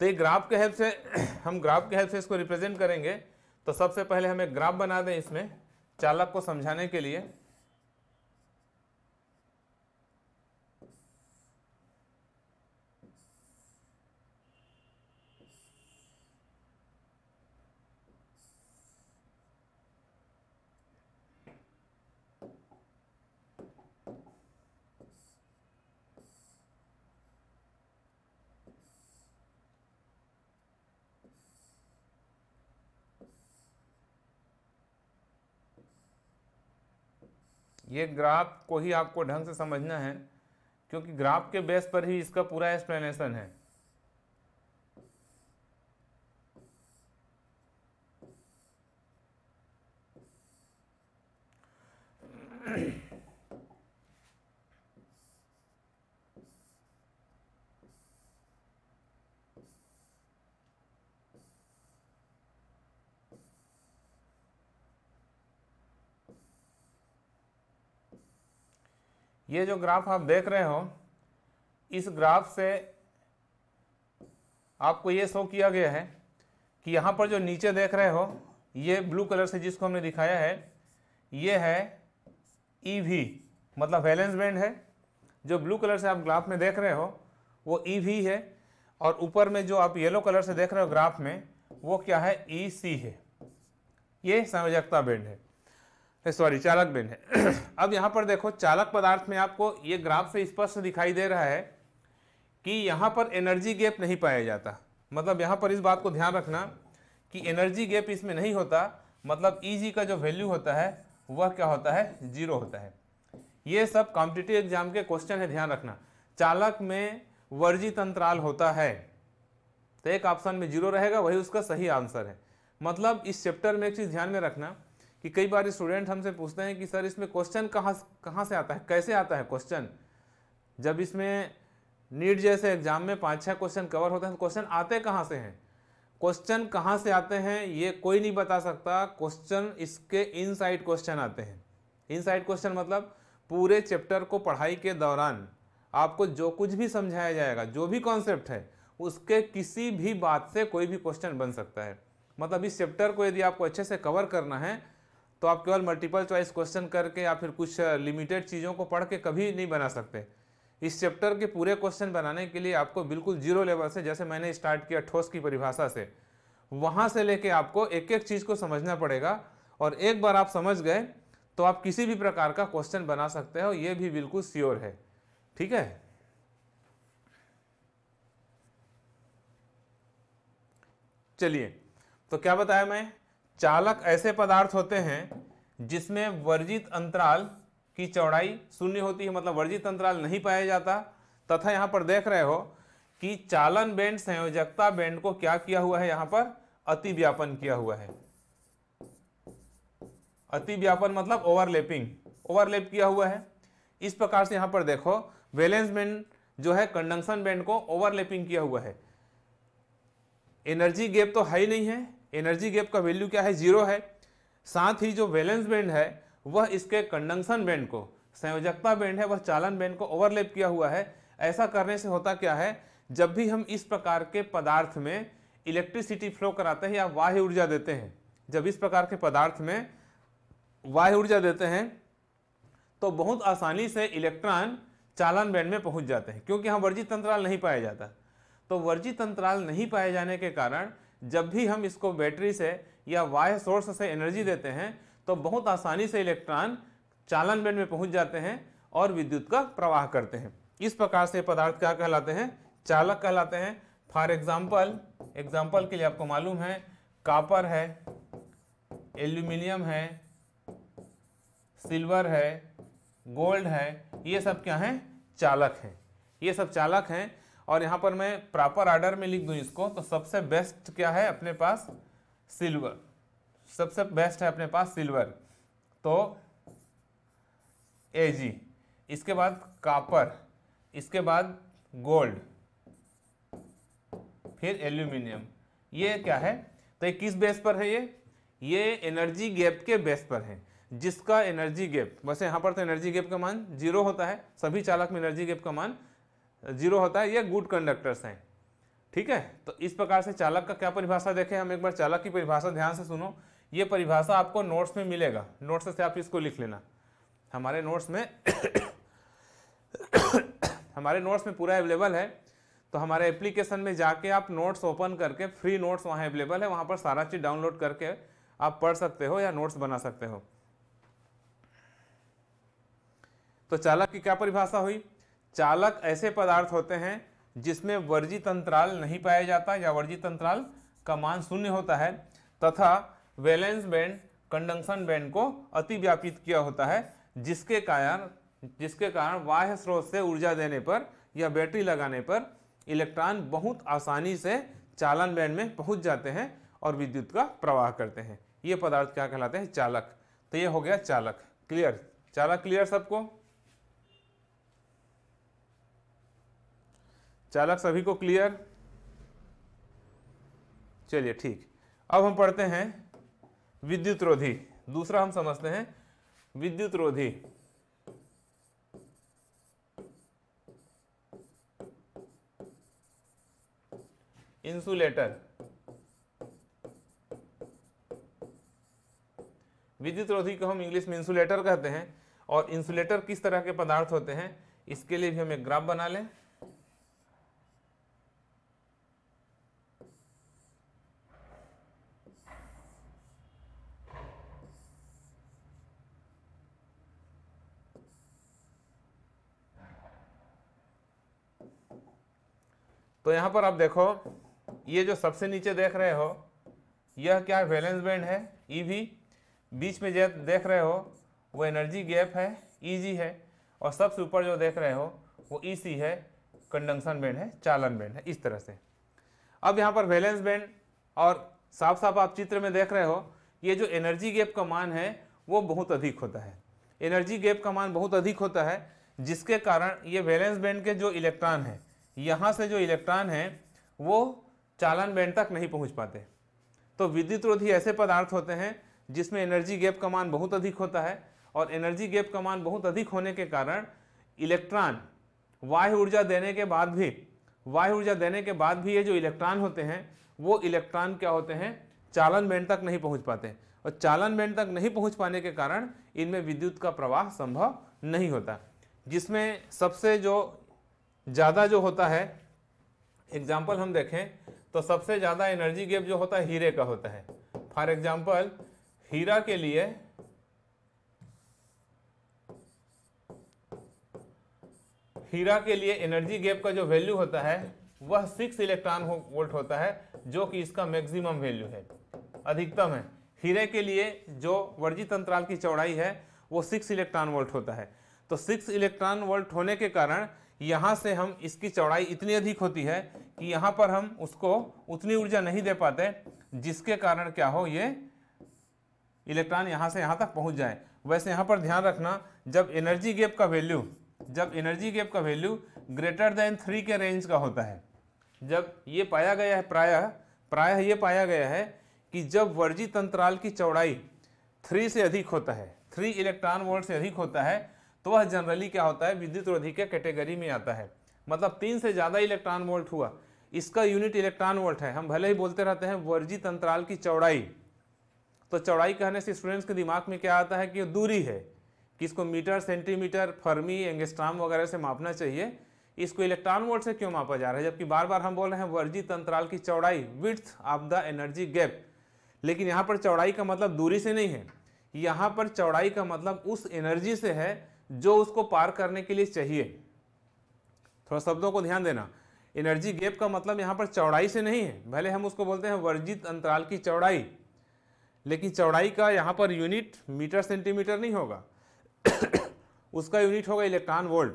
A: तो ये ग्राफ के हेल्प से हम ग्राफ के हेल्प से इसको रिप्रेजेंट करेंगे तो सबसे पहले हम एक ग्राफ बना दें इसमें चालक को समझाने के लिए ये ग्राफ को ही आपको ढंग से समझना है क्योंकि ग्राफ के बेस पर ही इसका पूरा एक्सप्लेनेशन है ये जो ग्राफ आप देख रहे हो इस ग्राफ से आपको ये शो किया गया है कि यहाँ पर जो नीचे देख रहे हो ये ब्लू कलर से जिसको हमने दिखाया है ये है ई e वी मतलब वैलेंस बैंड है जो ब्लू कलर से आप ग्राफ में देख रहे हो वो ई e वी है और ऊपर में जो आप येलो कलर से देख रहे हो ग्राफ में वो क्या है ई e सी है ये संयोजकता बैंड है सॉरी चालक बेन है अब यहाँ पर देखो चालक पदार्थ में आपको ये ग्राफ से स्पष्ट दिखाई दे रहा है कि यहाँ पर एनर्जी गैप नहीं पाया जाता मतलब यहाँ पर इस बात को ध्यान रखना कि एनर्जी गैप इसमें नहीं होता मतलब ई e का जो वैल्यू होता है वह क्या होता है जीरो होता है ये सब कॉम्पिटेटिव एग्जाम के क्वेश्चन है ध्यान रखना चालक में वर्जित अंतराल होता है तो एक ऑप्शन में जीरो रहेगा वही उसका सही आंसर है मतलब इस चैप्टर में एक चीज़ ध्यान में रखना कि कई बार स्टूडेंट हमसे पूछते हैं कि सर इसमें क्वेश्चन कहाँ कहाँ से आता है कैसे आता है क्वेश्चन जब इसमें नीट जैसे एग्जाम में पाँच छः क्वेश्चन कवर होते हैं तो क्वेश्चन आते कहाँ से हैं क्वेश्चन कहाँ से आते हैं ये कोई नहीं बता सकता क्वेश्चन इसके इनसाइड क्वेश्चन आते हैं इनसाइड क्वेश्चन मतलब पूरे चैप्टर को पढ़ाई के दौरान आपको जो कुछ भी समझाया जाएगा जो भी कॉन्सेप्ट है उसके किसी भी बात से कोई भी क्वेश्चन बन सकता है मतलब इस चैप्टर को यदि आपको अच्छे से कवर करना है तो आप केवल मल्टीपल चॉइस क्वेश्चन करके या फिर कुछ लिमिटेड चीज़ों को पढ़ के कभी नहीं बना सकते इस चैप्टर के पूरे क्वेश्चन बनाने के लिए आपको बिल्कुल जीरो लेवल से जैसे मैंने स्टार्ट किया ठोस की परिभाषा से वहाँ से लेके आपको एक एक चीज़ को समझना पड़ेगा और एक बार आप समझ गए तो आप किसी भी प्रकार का क्वेश्चन बना सकते हो ये भी बिल्कुल श्योर है ठीक है चलिए तो क्या बताया मैं चालक ऐसे पदार्थ होते हैं जिसमें वर्जित अंतराल की चौड़ाई शून्य होती है मतलब वर्जित अंतराल नहीं पाया जाता तथा यहाँ पर देख रहे हो कि चालन बैंड संयोजकता बैंड को क्या किया हुआ है यहाँ पर अति व्यापन किया हुआ है अति व्यापन मतलब ओवरलैपिंग ओवरलैप किया हुआ है इस प्रकार से यहाँ पर देखो वेलेंस बैंड जो है कंडक्शन बैंड को ओवरलैपिंग किया हुआ है एनर्जी गैप तो है ही नहीं है एनर्जी गैप का वैल्यू क्या है जीरो है साथ ही जो वैलेंस बैंड है वह इसके कंडक्शन बैंड को संयोजकता बैंड है वह चालन बैंड को ओवरलेप किया हुआ है ऐसा करने से होता क्या है जब भी हम इस प्रकार के पदार्थ में इलेक्ट्रिसिटी फ्लो कराते हैं या वाह्य ऊर्जा देते हैं जब इस प्रकार के पदार्थ में वाह्य ऊर्जा देते हैं तो बहुत आसानी से इलेक्ट्रॉन चालन बैंड में पहुंच जाते हैं क्योंकि यहाँ वर्जित अंतराल नहीं पाया जाता तो वर्जित अंतराल नहीं पाए जाने के कारण जब भी हम इसको बैटरी से या वाय सोर्स से एनर्जी देते हैं तो बहुत आसानी से इलेक्ट्रॉन चालन बैंड में पहुंच जाते हैं और विद्युत का प्रवाह करते हैं इस प्रकार से पदार्थ क्या कहलाते हैं चालक कहलाते हैं फॉर एग्जाम्पल एग्जाम्पल के लिए आपको मालूम है कापर है एल्यूमिनियम है सिल्वर है गोल्ड है ये सब क्या हैं चालक हैं ये सब चालक हैं और यहाँ पर मैं प्रॉपर आर्डर में लिख दूँ इसको तो सबसे बेस्ट क्या है अपने पास सिल्वर सबसे बेस्ट है अपने पास सिल्वर तो ए जी इसके बाद कापर इसके बाद गोल्ड फिर एल्यूमिनियम ये क्या है तो ये किस बेस पर है ये ये एनर्जी गैप के बेस पर है जिसका एनर्जी गैप वैसे यहाँ पर तो एनर्जी गैप का मान जीरो होता है सभी चालक में एनर्जी गैप का मान जीरो होता है ये गुड कंडक्टर्स हैं ठीक है तो इस प्रकार से चालक का क्या परिभाषा देखें हम एक बार चालक की परिभाषा ध्यान से सुनो ये परिभाषा आपको नोट्स में मिलेगा नोट्स से आप इसको लिख लेना हमारे नोट्स में हमारे नोट्स में पूरा अवेलेबल है तो हमारे एप्लीकेशन में जाके आप नोट्स ओपन करके फ्री नोट्स वहाँ अवेलेबल है वहाँ पर सारा चीज़ डाउनलोड करके आप पढ़ सकते हो या नोट्स बना सकते हो तो चालक की क्या परिभाषा हुई चालक ऐसे पदार्थ होते हैं जिसमें वर्जी तंत्राल नहीं पाया जाता या वर्जी तंत्राल का मान शून्य होता है तथा वैलेंस बैंड कंडक्शन बैंड को अतिव्यापित किया होता है जिसके कारण जिसके कारण बाह्य स्रोत से ऊर्जा देने पर या बैटरी लगाने पर इलेक्ट्रॉन बहुत आसानी से चालन बैंड में पहुंच जाते हैं और विद्युत का प्रवाह करते हैं ये पदार्थ क्या कहलाते हैं चालक तो ये हो गया चालक क्लियर चालक क्लियर सबको चालक सभी को क्लियर चलिए ठीक अब हम पढ़ते हैं विद्युत रोधी दूसरा हम समझते हैं विद्युत रोधी इंसुलेटर विद्युत रोधी को हम इंग्लिश में इंसुलेटर कहते हैं और इंसुलेटर किस तरह के पदार्थ होते हैं इसके लिए भी हम एक ग्राफ बना लें तो यहाँ पर आप देखो ये जो सबसे नीचे देख रहे हो यह क्या वैलेंस बैंड है ई भी e बीच में जो देख रहे हो वो एनर्जी गैप है ई e है और सबसे ऊपर जो देख रहे हो वो ई e है कंडक्शन बैंड है चालन बैंड है इस तरह से अब यहाँ पर वैलेंस बैंड और साफ साफ आप चित्र में देख रहे हो ये जो एनर्जी गैप का मान है वो बहुत अधिक होता है एनर्जी गैप का मान बहुत अधिक होता है जिसके कारण ये वैलेंस बैंड के जो इलेक्ट्रॉन हैं यहाँ से जो इलेक्ट्रॉन हैं वो चालन बैंड तक नहीं पहुँच पाते तो विद्युत रोधी ऐसे पदार्थ होते हैं जिसमें एनर्जी गैप का मान बहुत अधिक होता है और एनर्जी गैप का मान बहुत अधिक होने के कारण इलेक्ट्रॉन वायु ऊर्जा देने के बाद भी वायु ऊर्जा देने के बाद भी ये जो इलेक्ट्रॉन होते हैं वो इलेक्ट्रॉन क्या होते हैं चालन बैंड तक नहीं पहुंच पाते और चालन बैंड तक नहीं पहुंच पाने के कारण इनमें विद्युत का प्रवाह संभव नहीं होता जिसमें सबसे जो ज़्यादा जो होता है एग्जाम्पल हम देखें तो सबसे ज़्यादा एनर्जी गैप जो होता है हीरे का होता है फॉर एग्जाम्पल हीरा के लिए हीरा के लिए एनर्जी गैप का जो वैल्यू होता है वह सिक्स इलेक्ट्रॉन वोल्ट होता है जो कि इसका मैक्सिमम वैल्यू है अधिकतम है हीरे के लिए जो वर्जित अंतराल की चौड़ाई है वो सिक्स इलेक्ट्रॉन वोल्ट होता है तो सिक्स इलेक्ट्रॉन वोल्ट होने के कारण यहाँ से हम इसकी चौड़ाई इतनी अधिक होती है कि यहाँ पर हम उसको उतनी ऊर्जा नहीं दे पाते जिसके कारण क्या हो ये इलेक्ट्रॉन यहाँ से यहाँ तक पहुँच जाए वैसे यहाँ पर ध्यान रखना जब एनर्जी गैप का वैल्यू जब एनर्जी गैप का वैल्यू ग्रेटर देन थ्री के रेंज का होता है जब ये पाया गया है प्रायः प्राय ये पाया गया है कि जब वर्जी तंत्राल की चौड़ाई थ्री से अधिक होता है थ्री इलेक्ट्रॉन वोल्ट से अधिक होता है तो वह जनरली क्या होता है विद्युत रोधी के कैटेगरी में आता है मतलब तीन से ज़्यादा इलेक्ट्रॉन वोल्ट हुआ इसका यूनिट इलेक्ट्रॉन वोल्ट है हम भले ही बोलते रहते हैं वर्जित अंतराल की चौड़ाई तो चौड़ाई कहने से स्टूडेंट्स के दिमाग में क्या आता है कि दूरी है कि इसको मीटर सेंटीमीटर फर्मी एंगेस्ट्राम वगैरह से मापना चाहिए इसको इलेक्ट्रॉन वोल्ट से क्यों मापा जा रहा है जबकि बार बार हम बोल रहे हैं वर्जित अंतराल की चौड़ाई width of the energy gap लेकिन यहाँ पर चौड़ाई का मतलब दूरी से नहीं है यहाँ पर चौड़ाई का मतलब उस एनर्जी से है जो उसको पार करने के लिए चाहिए थोड़ा शब्दों को ध्यान देना एनर्जी गैप का मतलब यहाँ पर चौड़ाई से नहीं है भले हम उसको बोलते हैं वर्जित अंतराल की चौड़ाई लेकिन चौड़ाई का यहाँ पर यूनिट मीटर सेंटीमीटर नहीं होगा उसका यूनिट होगा इलेक्ट्रॉन वोल्ट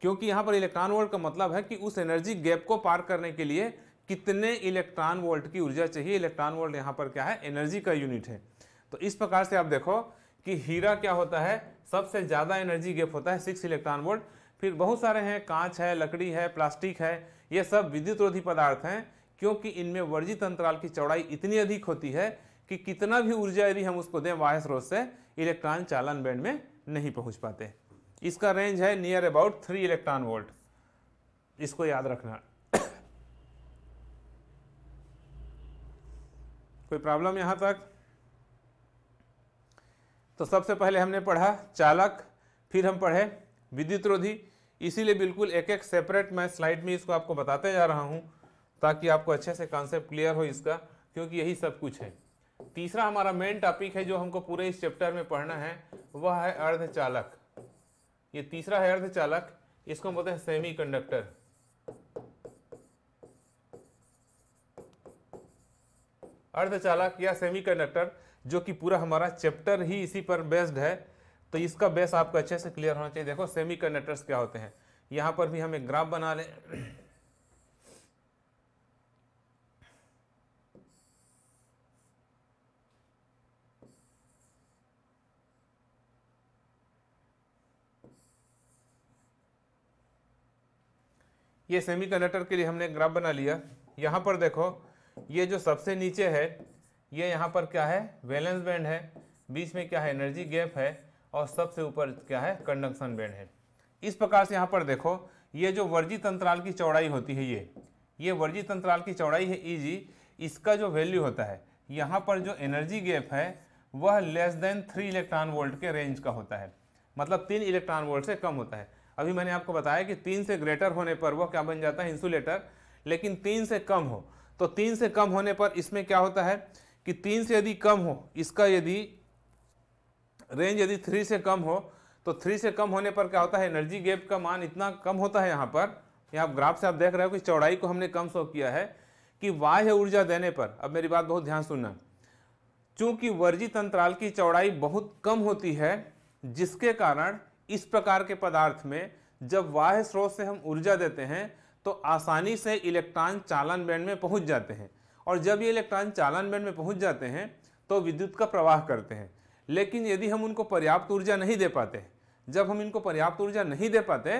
A: क्योंकि यहाँ पर इलेक्ट्रॉन वोल्ट का मतलब है कि उस एनर्जी गैप को पार करने के लिए कितने इलेक्ट्रॉन वोल्ट की ऊर्जा चाहिए इलेक्ट्रॉन वोल्ट यहाँ पर क्या है एनर्जी का यूनिट है तो इस प्रकार से आप देखो कि हीरा क्या होता है सबसे ज़्यादा एनर्जी गैप होता है सिक्स इलेक्ट्रॉन वोल्ट फिर बहुत सारे हैं कांच है लकड़ी है प्लास्टिक है ये सब विद्युत रोधी पदार्थ हैं क्योंकि इनमें वर्जित अंतराल की चौड़ाई इतनी अधिक होती है कि कितना भी ऊर्जा यदि हम उसको दें बाह्य स्रोत से इलेक्ट्रॉन चालन बैंड में नहीं पहुंच पाते इसका रेंज है near about three electron volt इसको याद रखना कोई प्रॉब्लम यहाँ तक तो सबसे पहले हमने पढ़ा चालक फिर हम पढ़े विद्युत रोधी इसीलिए बिल्कुल एक एक सेपरेट मैं स्लाइड में इसको आपको बताते जा रहा हूँ ताकि आपको अच्छे से कॉन्सेप्ट क्लियर हो इसका क्योंकि यही सब कुछ है तीसरा हमारा मेन टॉपिक है जो हमको पूरे इस चैप्टर में पढ़ना है वह है अर्धचालक ये तीसरा है अर्धचालक इसको हम बोलते हैं सेमी कंडक्टर अर्धचालक या सेमी कंडक्टर जो कि पूरा हमारा चैप्टर ही इसी पर बेस्ड है तो इसका बेस आपको अच्छे से क्लियर होना चाहिए देखो सेमी क्या होते हैं यहाँ पर भी हम एक ग्राफ बना लें ये सेमीकंडक्टर के लिए हमने ग्राफ बना लिया यहाँ पर देखो ये जो सबसे नीचे है ये यहाँ पर क्या है वैलेंस बैंड है बीच में क्या है एनर्जी गैप है और सबसे ऊपर क्या है कंडक्शन बैंड है इस प्रकार से यहाँ पर देखो ये जो वर्जी तंत्राल की चौड़ाई होती है ये ये वर्जी तंत्राल की चौड़ाई है ई e इसका जो वैल्यू होता है यहाँ पर जो एनर्जी गैप है वह less than three electron volt के रेंज का होता है मतलब तीन इलेक्ट्रॉन वोल्ट से कम होता है अभी मैंने आपको बताया कि तीन से ग्रेटर होने पर वह क्या बन जाता है इंसुलेटर लेकिन तीन से कम हो तो तीन से कम होने पर इसमें क्या होता है कि तीन से यदि कम हो इसका यदि रेंज यदि थ्री से कम हो तो थ्री से कम होने पर क्या होता है एनर्जी गैप का मान इतना कम होता है यहाँ पर यहाँ आप ग्राफ से आप देख रहे हो कि चौड़ाई को हमने कम शो किया है कि वाह्य ऊर्जा देने पर अब मेरी बात बहुत ध्यान सुनना चूँकि वर्जित अंतराल की चौड़ाई बहुत कम होती है जिसके कारण इस प्रकार के पदार्थ में जब वाह्य स्रोत से हम ऊर्जा देते हैं तो आसानी से इलेक्ट्रॉन चालन बैंड में पहुंच जाते हैं और जब ये इलेक्ट्रॉन चालन बैंड में पहुंच जाते हैं तो विद्युत का प्रवाह करते हैं लेकिन यदि हम उनको पर्याप्त ऊर्जा नहीं दे पाते जब हम इनको पर्याप्त ऊर्जा नहीं दे पाते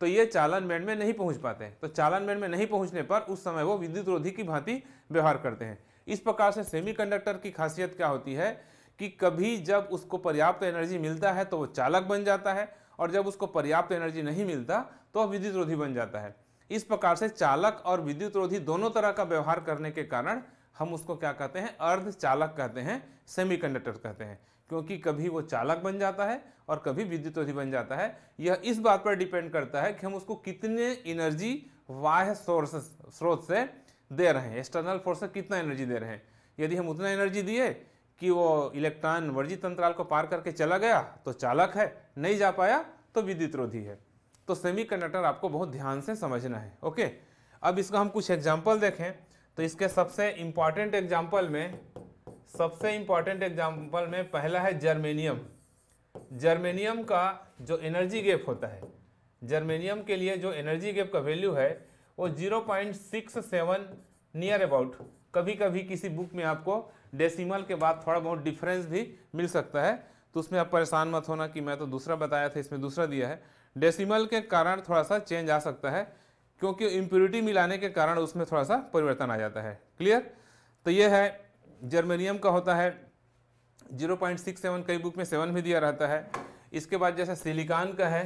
A: तो ये चालन बैंड में नहीं पहुँच पाते तो चालन बैंड में नहीं पहुँचने पर उस समय वो विद्युत रोधी की भांति व्यवहार करते हैं इस प्रकार से सेमी की खासियत क्या होती है कि कभी जब उसको पर्याप्त एनर्जी मिलता है तो वो चालक बन जाता है और जब उसको पर्याप्त एनर्जी नहीं मिलता तो वह विद्युत रोधी बन जाता है इस प्रकार से चालक और विद्युत रोधी दोनों तरह का व्यवहार करने के कारण हम उसको क्या कहते हैं अर्ध चालक कहते हैं सेमीकंडक्टर कहते हैं क्योंकि कभी वो चालक बन जाता है और कभी विद्युत रोधी बन जाता है यह इस बात पर डिपेंड करता है कि हम उसको कितने एनर्जी वाह सोर्स स्रोत से दे रहे हैं एक्सटर्नल फोर्स से कितना एनर्जी दे रहे हैं यदि हम उतना एनर्जी दिए कि वो इलेक्ट्रॉन वर्जित अंतराल को पार करके चला गया तो चालक है नहीं जा पाया तो विद्युत रोधी है तो सेमीकंडक्टर आपको बहुत ध्यान से समझना है ओके अब इसका हम कुछ एग्जाम्पल देखें तो इसके सबसे इम्पॉर्टेंट एग्जाम्पल में सबसे इम्पॉर्टेंट एग्जाम्पल में पहला है जर्मेनियम जर्मेनियम का जो एनर्जी गैप होता है जर्मेनियम के लिए जो एनर्जी गैप का वैल्यू है वो सेवन नियर अबाउट कभी कभी किसी बुक में आपको डेसिमल के बाद थोड़ा बहुत डिफरेंस भी मिल सकता है तो उसमें आप परेशान मत होना कि मैं तो दूसरा बताया था इसमें दूसरा दिया है डेसिमल के कारण थोड़ा सा चेंज आ सकता है क्योंकि इम्प्योरिटी मिलाने के कारण उसमें थोड़ा सा परिवर्तन आ जाता है क्लियर तो ये है जर्मेनियम का होता है 0.67 कई बुक में सेवन भी दिया रहता है इसके बाद जैसे सिलिकॉन का है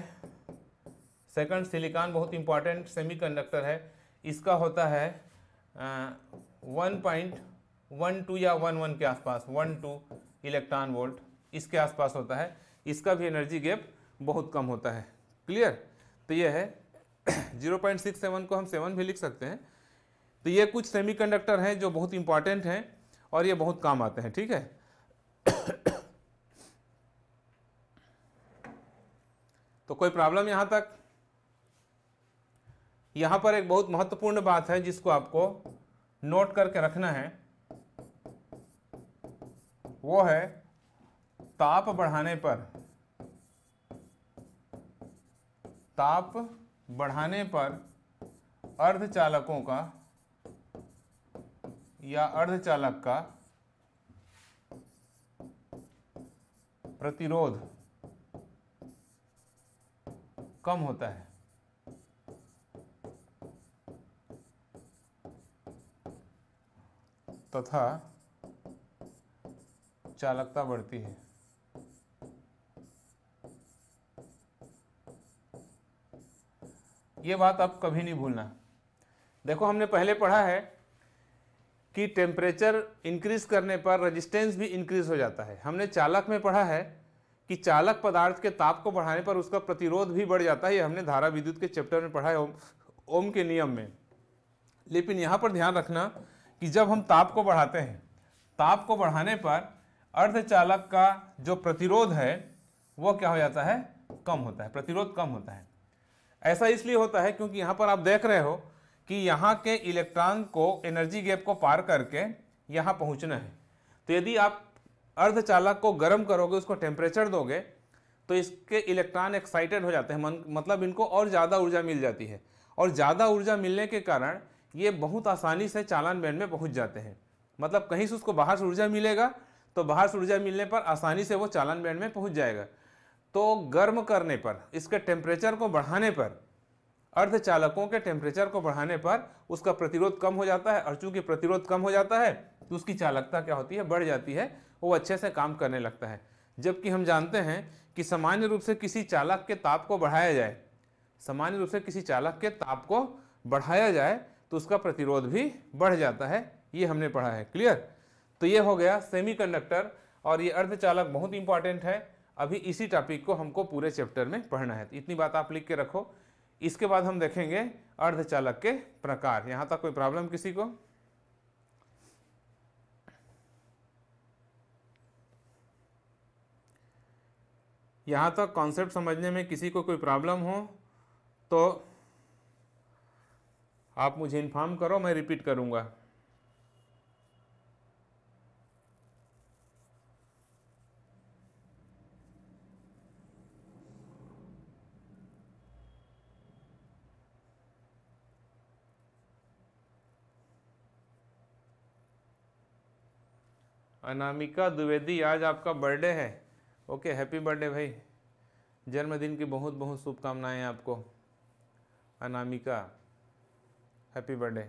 A: सेकंड सिलिकॉन बहुत इंपॉर्टेंट सेमीकंडक्टर है इसका होता है वन पॉइंट वन टू या वन वन के आसपास वन टू इलेक्ट्रॉन वोल्ट इसके आसपास होता है इसका भी एनर्जी गैप बहुत कम होता है क्लियर तो ये है 0.67 को हम सेवन भी लिख सकते हैं तो ये कुछ सेमीकंडक्टर हैं जो बहुत इंपॉर्टेंट हैं और ये बहुत काम आते हैं ठीक है तो कोई प्रॉब्लम यहां तक यहां पर एक बहुत महत्वपूर्ण बात है जिसको आपको नोट करके रखना है वो है ताप बढ़ाने पर ताप बढ़ाने पर अर्धचालकों का या अर्धचालक का प्रतिरोध कम होता है तथा चालकता बढ़ती है ये बात आप कभी नहीं भूलना देखो हमने पहले पढ़ा है कि टेम्परेचर इंक्रीज करने पर रेजिस्टेंस भी इंक्रीज हो जाता है हमने चालक में पढ़ा है कि चालक पदार्थ के ताप को बढ़ाने पर उसका प्रतिरोध भी बढ़ जाता है ये हमने धारा विद्युत के चैप्टर में पढ़ा है ओम ओम के नियम में लेकिन यहाँ पर ध्यान रखना कि जब हम ताप को बढ़ाते हैं ताप को बढ़ाने पर अर्धचालक का जो प्रतिरोध है वह क्या हो जाता है कम होता है प्रतिरोध कम होता है ऐसा इसलिए होता है क्योंकि यहाँ पर आप देख रहे हो कि यहाँ के इलेक्ट्रॉन को एनर्जी गैप को पार करके यहाँ पहुँचना है तो यदि आप अर्धचालक को गर्म करोगे उसको टेम्परेचर दोगे तो इसके इलेक्ट्रॉन एक्साइटेड हो जाते हैं मतलब इनको और ज़्यादा ऊर्जा मिल जाती है और ज़्यादा ऊर्जा मिलने के कारण ये बहुत आसानी से चालान बैंड में पहुँच जाते हैं मतलब कहीं से उसको बाहर से ऊर्जा मिलेगा तो बाहर से ऊर्जा मिलने पर आसानी से वो चालान बैंड में पहुँच जाएगा तो गर्म करने पर इसके टेम्परेचर को बढ़ाने पर अर्धचालकों के टेम्परेचर को बढ़ाने पर उसका प्रतिरोध कम हो जाता है और चूंकि प्रतिरोध कम हो जाता है तो उसकी चालकता क्या होती है बढ़ जाती है वो अच्छे से काम करने लगता है जबकि हम जानते हैं कि सामान्य रूप से किसी चालक के ताप को बढ़ाया जाए सामान्य रूप से किसी चालक के ताप को बढ़ाया जाए तो उसका प्रतिरोध भी बढ़ जाता है ये हमने पढ़ा है क्लियर तो ये हो गया सेमी और ये अर्धचालक बहुत इंपॉर्टेंट है अभी इसी टॉपिक को हमको पूरे चैप्टर में पढ़ना है इतनी बात आप लिख के रखो इसके बाद हम देखेंगे अर्धचालक के प्रकार यहाँ तक कोई प्रॉब्लम किसी को यहाँ तक कॉन्सेप्ट समझने में किसी को कोई प्रॉब्लम हो तो आप मुझे इन्फॉर्म करो मैं रिपीट करूँगा अनामिका द्विवेदी आज आपका बर्थडे है ओके हैप्पी बर्थडे भाई जन्मदिन की बहुत बहुत शुभकामनाएं आपको अनामिका हैप्पी बर्थडे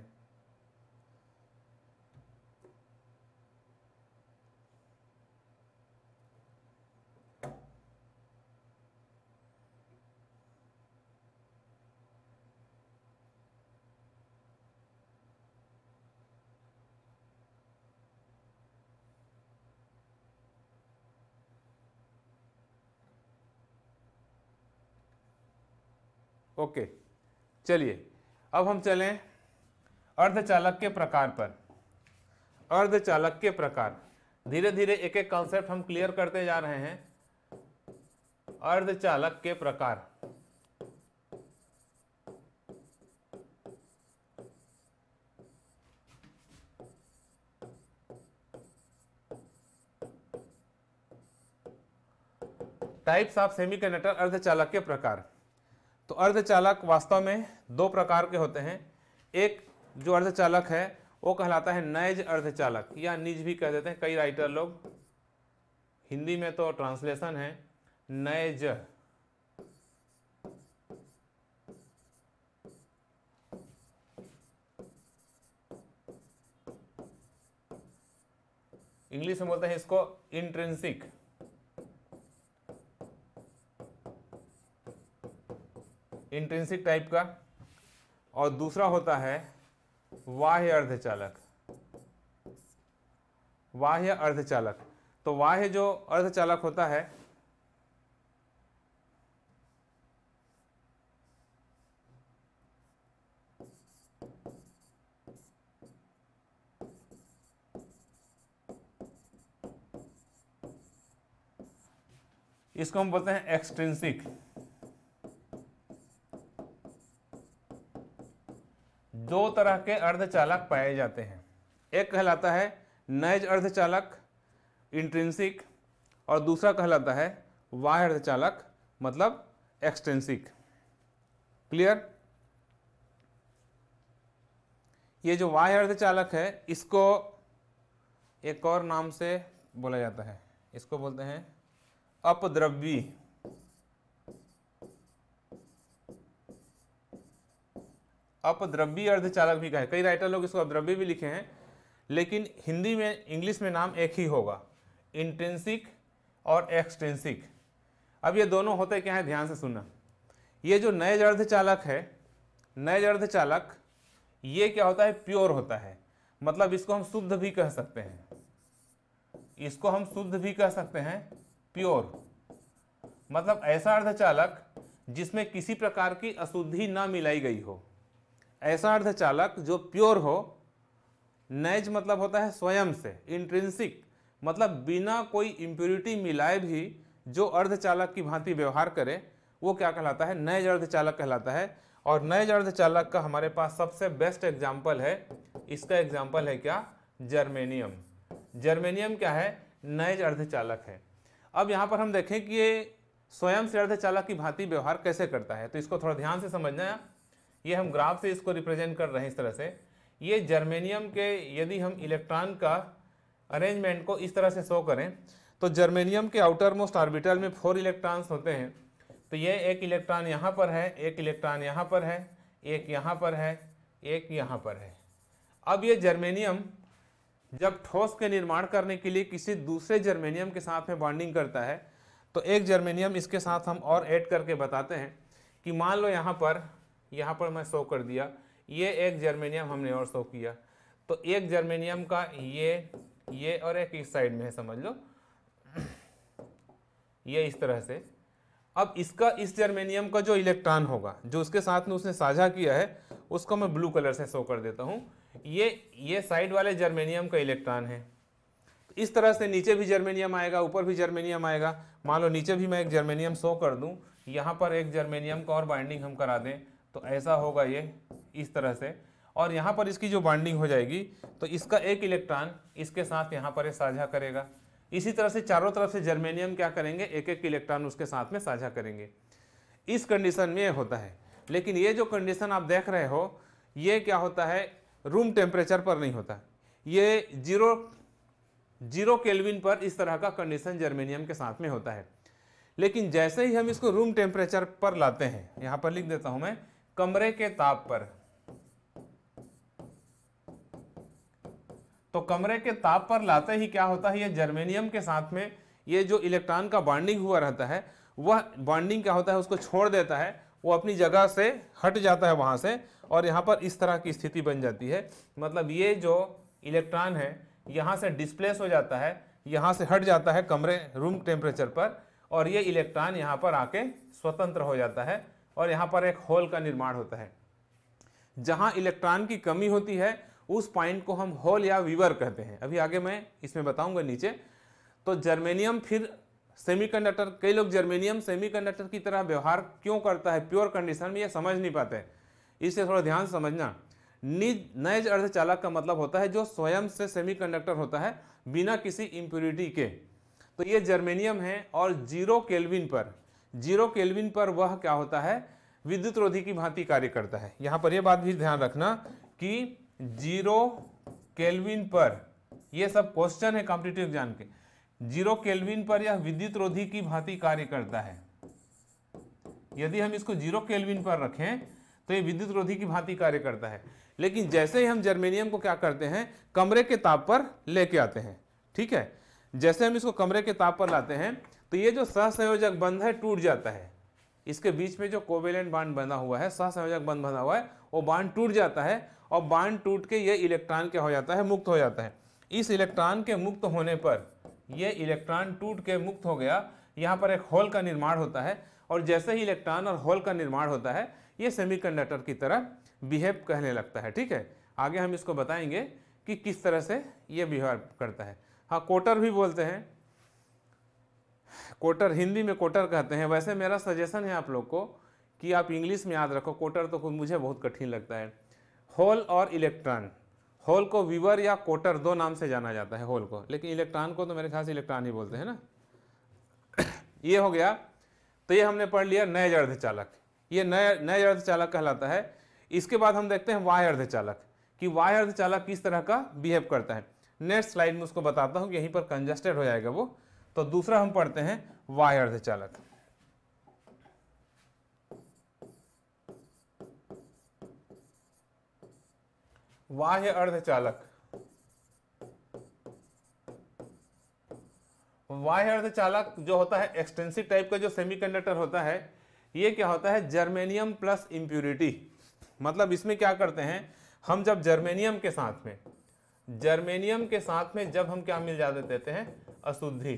A: ओके चलिए अब हम चलें अर्धचालक के प्रकार पर अर्धचालक के प्रकार धीरे धीरे एक एक कॉन्सेप्ट हम क्लियर करते जा रहे हैं अर्धचालक के प्रकार टाइप्स ऑफ सेमीकंडक्टर अर्धचालक के प्रकार तो अर्धचालक वास्तव में दो प्रकार के होते हैं एक जो अर्धचालक है वो कहलाता है नैज अर्धचालक या निज भी कह देते हैं कई राइटर लोग हिंदी में तो ट्रांसलेशन है नैज इंग्लिश में बोलते हैं इसको इंट्रेंसिक इंट्रेंसिक टाइप का और दूसरा होता है चालक अर्धचालक अर्ध अर्धचालक तो वाह्य जो अर्धचालक होता है इसको हम बोलते हैं एक्सट्रेंसिक दो तरह के अर्धचालक पाए जाते हैं एक कहलाता है नैज अर्धचालक इंट्रेंसिक और दूसरा कहलाता है वाह अर्धचालक मतलब एक्सटेंसिक क्लियर ये जो वाह अर्धचालक है इसको एक और नाम से बोला जाता है इसको बोलते हैं अपद्रव्यी अर्ध अर्धचालक भी कहे कई राइटर लोग इसको अपद्रव्य भी लिखे हैं लेकिन हिंदी में इंग्लिश में नाम एक ही होगा इंटेंसिक और एक्सटेंसिक अब ये दोनों होते क्या है ध्यान से सुनना ये जो नए चालक है नए चालक ये क्या होता है प्योर होता है मतलब इसको हम शुद्ध भी कह सकते हैं इसको हम शुद्ध भी कह सकते हैं प्योर मतलब ऐसा अर्धचालक जिसमें किसी प्रकार की अशुद्धि ना मिलाई गई हो ऐसा अर्धचालक जो प्योर हो नैज मतलब होता है स्वयं से इंट्रेंसिक मतलब बिना कोई इम्प्योरिटी मिलाए भी जो अर्धचालक की भांति व्यवहार करे वो क्या कहलाता है नैज अर्धचालक कहलाता है और नैज अर्धचालक का हमारे पास सबसे बेस्ट एग्जाम्पल है इसका एग्जाम्पल है क्या जर्मेनियम जर्मेनियम क्या है नैज अर्धचालक है अब यहाँ पर हम देखें कि ये स्वयं से अर्धचालक की भांति व्यवहार कैसे करता है तो इसको थोड़ा ध्यान से समझना है ये हम ग्राफ से इसको रिप्रेजेंट कर रहे हैं इस तरह से ये जर्मेनियम के यदि हम इलेक्ट्रॉन का अरेंजमेंट को इस तरह से शो करें तो जर्मेनियम के आउटर मोस्ट ऑर्बिटल में फोर इलेक्ट्रॉन्स होते हैं तो ये एक इलेक्ट्रॉन यहाँ पर है एक इलेक्ट्रॉन यहाँ पर है एक यहाँ पर है एक यहाँ पर है अब ये जर्मेनियम जब ठोस के निर्माण करने के लिए किसी दूसरे जर्मेनियम के साथ में बॉन्डिंग करता है तो एक जर्मेनियम इसके साथ हम और ऐड करके बताते हैं कि मान लो यहाँ पर यहाँ पर मैं शो कर दिया ये एक जर्मेनियम हमने और शो किया तो एक जर्मेनियम का ये ये और एक इस साइड में है समझ लो ये इस तरह से अब इसका इस जर्मेनियम का जो इलेक्ट्रॉन होगा जो उसके साथ में उसने साझा किया है उसको मैं ब्लू कलर से शो कर देता हूँ ये ये साइड वाले जर्मेनियम का इलेक्ट्रॉन है इस तरह से नीचे भी जर्मेनियम आएगा ऊपर भी जर्मेनियम आएगा मान लो नीचे भी मैं एक जर्मेनियम शो कर दूँ यहाँ पर एक जर्मेनियम का और बाइंडिंग हम करा दें तो ऐसा होगा ये इस तरह से और यहाँ पर इसकी जो बॉन्डिंग हो जाएगी तो इसका एक इलेक्ट्रॉन इसके साथ यहाँ पर साझा करेगा इसी तरह से चारों तरफ से जर्मेनियम क्या करेंगे एक एक इलेक्ट्रॉन उसके साथ में साझा करेंगे इस कंडीशन में ये होता है लेकिन ये जो कंडीशन आप देख रहे हो ये क्या होता है रूम टेम्परेचर पर नहीं होता ये जीरो जीरो केल्विन पर इस तरह का कंडीशन जर्मेनियम के साथ में होता है लेकिन जैसे ही हम इसको रूम टेम्परेचर पर लाते हैं यहाँ पर लिख देता हूँ मैं कमरे के ताप पर तो कमरे के ताप पर लाते ही क्या होता है ये जर्मेनियम के साथ में ये जो इलेक्ट्रॉन का बॉन्डिंग हुआ रहता है वह बॉन्डिंग क्या होता है उसको छोड़ देता है वो अपनी जगह से हट जाता है वहाँ से और यहाँ पर इस तरह की स्थिति बन जाती है मतलब ये जो इलेक्ट्रॉन है यहाँ से डिस्प्लेस हो जाता है यहाँ से हट जाता है कमरे रूम टेम्परेचर पर और ये इलेक्ट्रॉन यहाँ पर आके स्वतंत्र हो जाता है और यहाँ पर एक होल का निर्माण होता है जहाँ इलेक्ट्रॉन की कमी होती है उस पॉइंट को हम होल या वीवर कहते हैं अभी आगे मैं इसमें बताऊंगा नीचे तो जर्मेनियम फिर सेमीकंडक्टर कई लोग जर्मेनियम सेमीकंडक्टर की तरह व्यवहार क्यों करता है प्योर कंडीशन में यह समझ नहीं पाते इसे थोड़ा ध्यान समझना निज नैज अर्धचालक का मतलब होता है जो स्वयं से सेमीकंडक्टर होता है बिना किसी इम्प्योरिटी के तो ये जर्मेनियम है और जीरो केल्विन पर जीरो केल्विन पर वह क्या होता है विद्युत रोधी की भांति कार्य करता है यहां पर यह बात भी ध्यान रखना कि जीरो केल्विन पर यह सब क्वेश्चन है कॉम्पिटेटिव एग्जाम के जीरो केल्विन पर यह विद्युत रोधी की भांति कार्य करता है यदि हम इसको जीरो केल्विन पर रखें तो यह विद्युत रोधी की भांति कार्य करता है लेकिन जैसे ही हम जर्मेनियम को क्या करते हैं कमरे के ताप पर लेके आते हैं ठीक है जैसे हम इसको कमरे के ताप पर लाते हैं तो ये जो सहसंयोजक बंध है टूट जाता है इसके बीच में जो कोवेलेंट बांड बना हुआ है सहसंयोजक बंध बना हुआ है वो बांड टूट जाता है और बांड टूट के ये इलेक्ट्रॉन क्या हो जाता है मुक्त हो जाता है इस इलेक्ट्रॉन के मुक्त होने पर ये इलेक्ट्रॉन टूट के मुक्त हो गया यहाँ पर एक होल का निर्माण होता है और जैसे ही इलेक्ट्रॉन और होल का निर्माण होता है ये सेमीकंडक्टर की तरह बिहेव कहने लगता है ठीक है आगे हम इसको बताएंगे कि किस तरह से ये व्यवहार करता है हाँ कोटर भी बोलते हैं कोटर हिंदी में कोटर कहते हैं वैसे मेरा सजेशन है आप लोग को कि आप इंग्लिश में याद रखो कोटर तो खुद मुझे बहुत कठिन लगता है होल और इलेक्ट्रॉन होल को वीवर या कोटर दो नाम से जाना जाता है होल को लेकिन इलेक्ट्रॉन को तो मेरे ख्याल से इलेक्ट्रॉन ही बोलते हैं ना ये हो गया तो ये हमने पढ़ लिया नए अर्ध चालक ये नए नए अर्ध चालक कहलाता है इसके बाद हम देखते हैं वाय अर्ध चालक कि वाय अर्ध चालक किस तरह का बिहेव करता है नेक्स्ट स्लाइड में उसको बताता हूँ यहीं पर कंजस्टेड हो जाएगा वो तो दूसरा हम पढ़ते हैं वाय अर्धचालक चालक अर्धचालक अर्ध अर्धचालक जो होता है एक्सटेंसिव टाइप का जो सेमीकंडक्टर होता है ये क्या होता है जर्मेनियम प्लस इंप्यूरिटी मतलब इसमें क्या करते हैं हम जब जर्मेनियम के साथ में जर्मेनियम के साथ में जब हम क्या मिल जा देते हैं अशुद्धि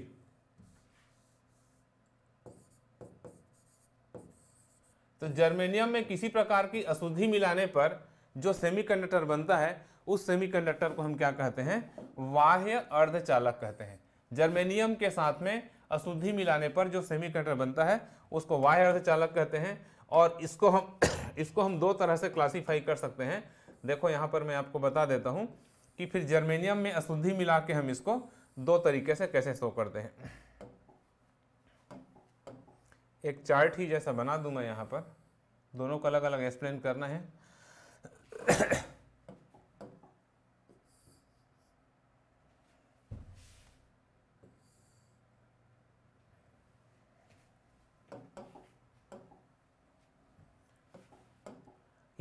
A: तो जर्मेनियम में किसी प्रकार की अशुद्धि मिलाने पर जो सेमीकंडक्टर बनता है उस सेमीकंडक्टर को हम क्या कहते हैं बाह्य अर्धचालक कहते हैं जर्मेनियम के साथ में अशुद्धि मिलाने पर जो सेमीकंडक्टर बनता है उसको बाह्य अर्धचालक कहते हैं और इसको हम इसको हम दो तरह से क्लासीफाई कर सकते हैं देखो यहाँ पर मैं आपको बता देता हूँ कि फिर जर्मेनियम में अशुद्धि मिला के हम इसको दो तरीके से कैसे शो करते हैं एक चार्ट ही जैसा बना दूं मैं यहाँ पर दोनों को अलग अलग एक्सप्लेन करना है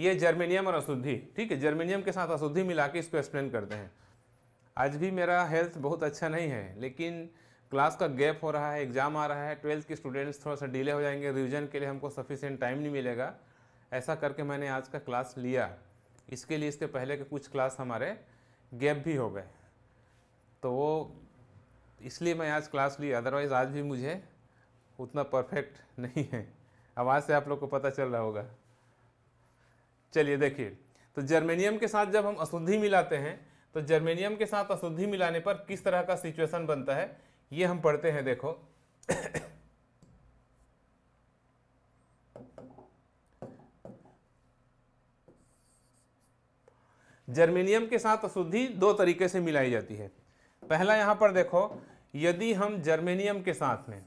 A: ये जर्मेनियम और अशुद्धि ठीक है जर्मेनियम के साथ अशुद्धि मिला के इसको एक्सप्लेन करते हैं आज भी मेरा हेल्थ बहुत अच्छा नहीं है लेकिन क्लास का गैप हो रहा है एग्ज़ाम आ रहा है ट्वेल्थ के स्टूडेंट्स थोड़ा सा डिले हो जाएंगे रिविज़न के लिए हमको सफिशेंट टाइम नहीं मिलेगा ऐसा करके मैंने आज का क्लास लिया इसके लिए इसके पहले के कुछ क्लास हमारे गैप भी हो गए तो वो इसलिए मैं आज क्लास ली अदरवाइज़ आज भी मुझे उतना परफेक्ट नहीं है आवाज़ से आप लोग को पता चल रहा होगा चलिए देखिए तो जर्मेनियम के साथ जब हम अशुद्धि मिलाते हैं तो जर्मेनियम के साथ अशुद्धि मिलाने पर किस तरह का सिचुएशन बनता है ये हम पढ़ते हैं देखो जर्मेनियम के साथ अशुद्धि दो तरीके से मिलाई जाती है पहला यहां पर देखो यदि हम जर्मेनियम के साथ में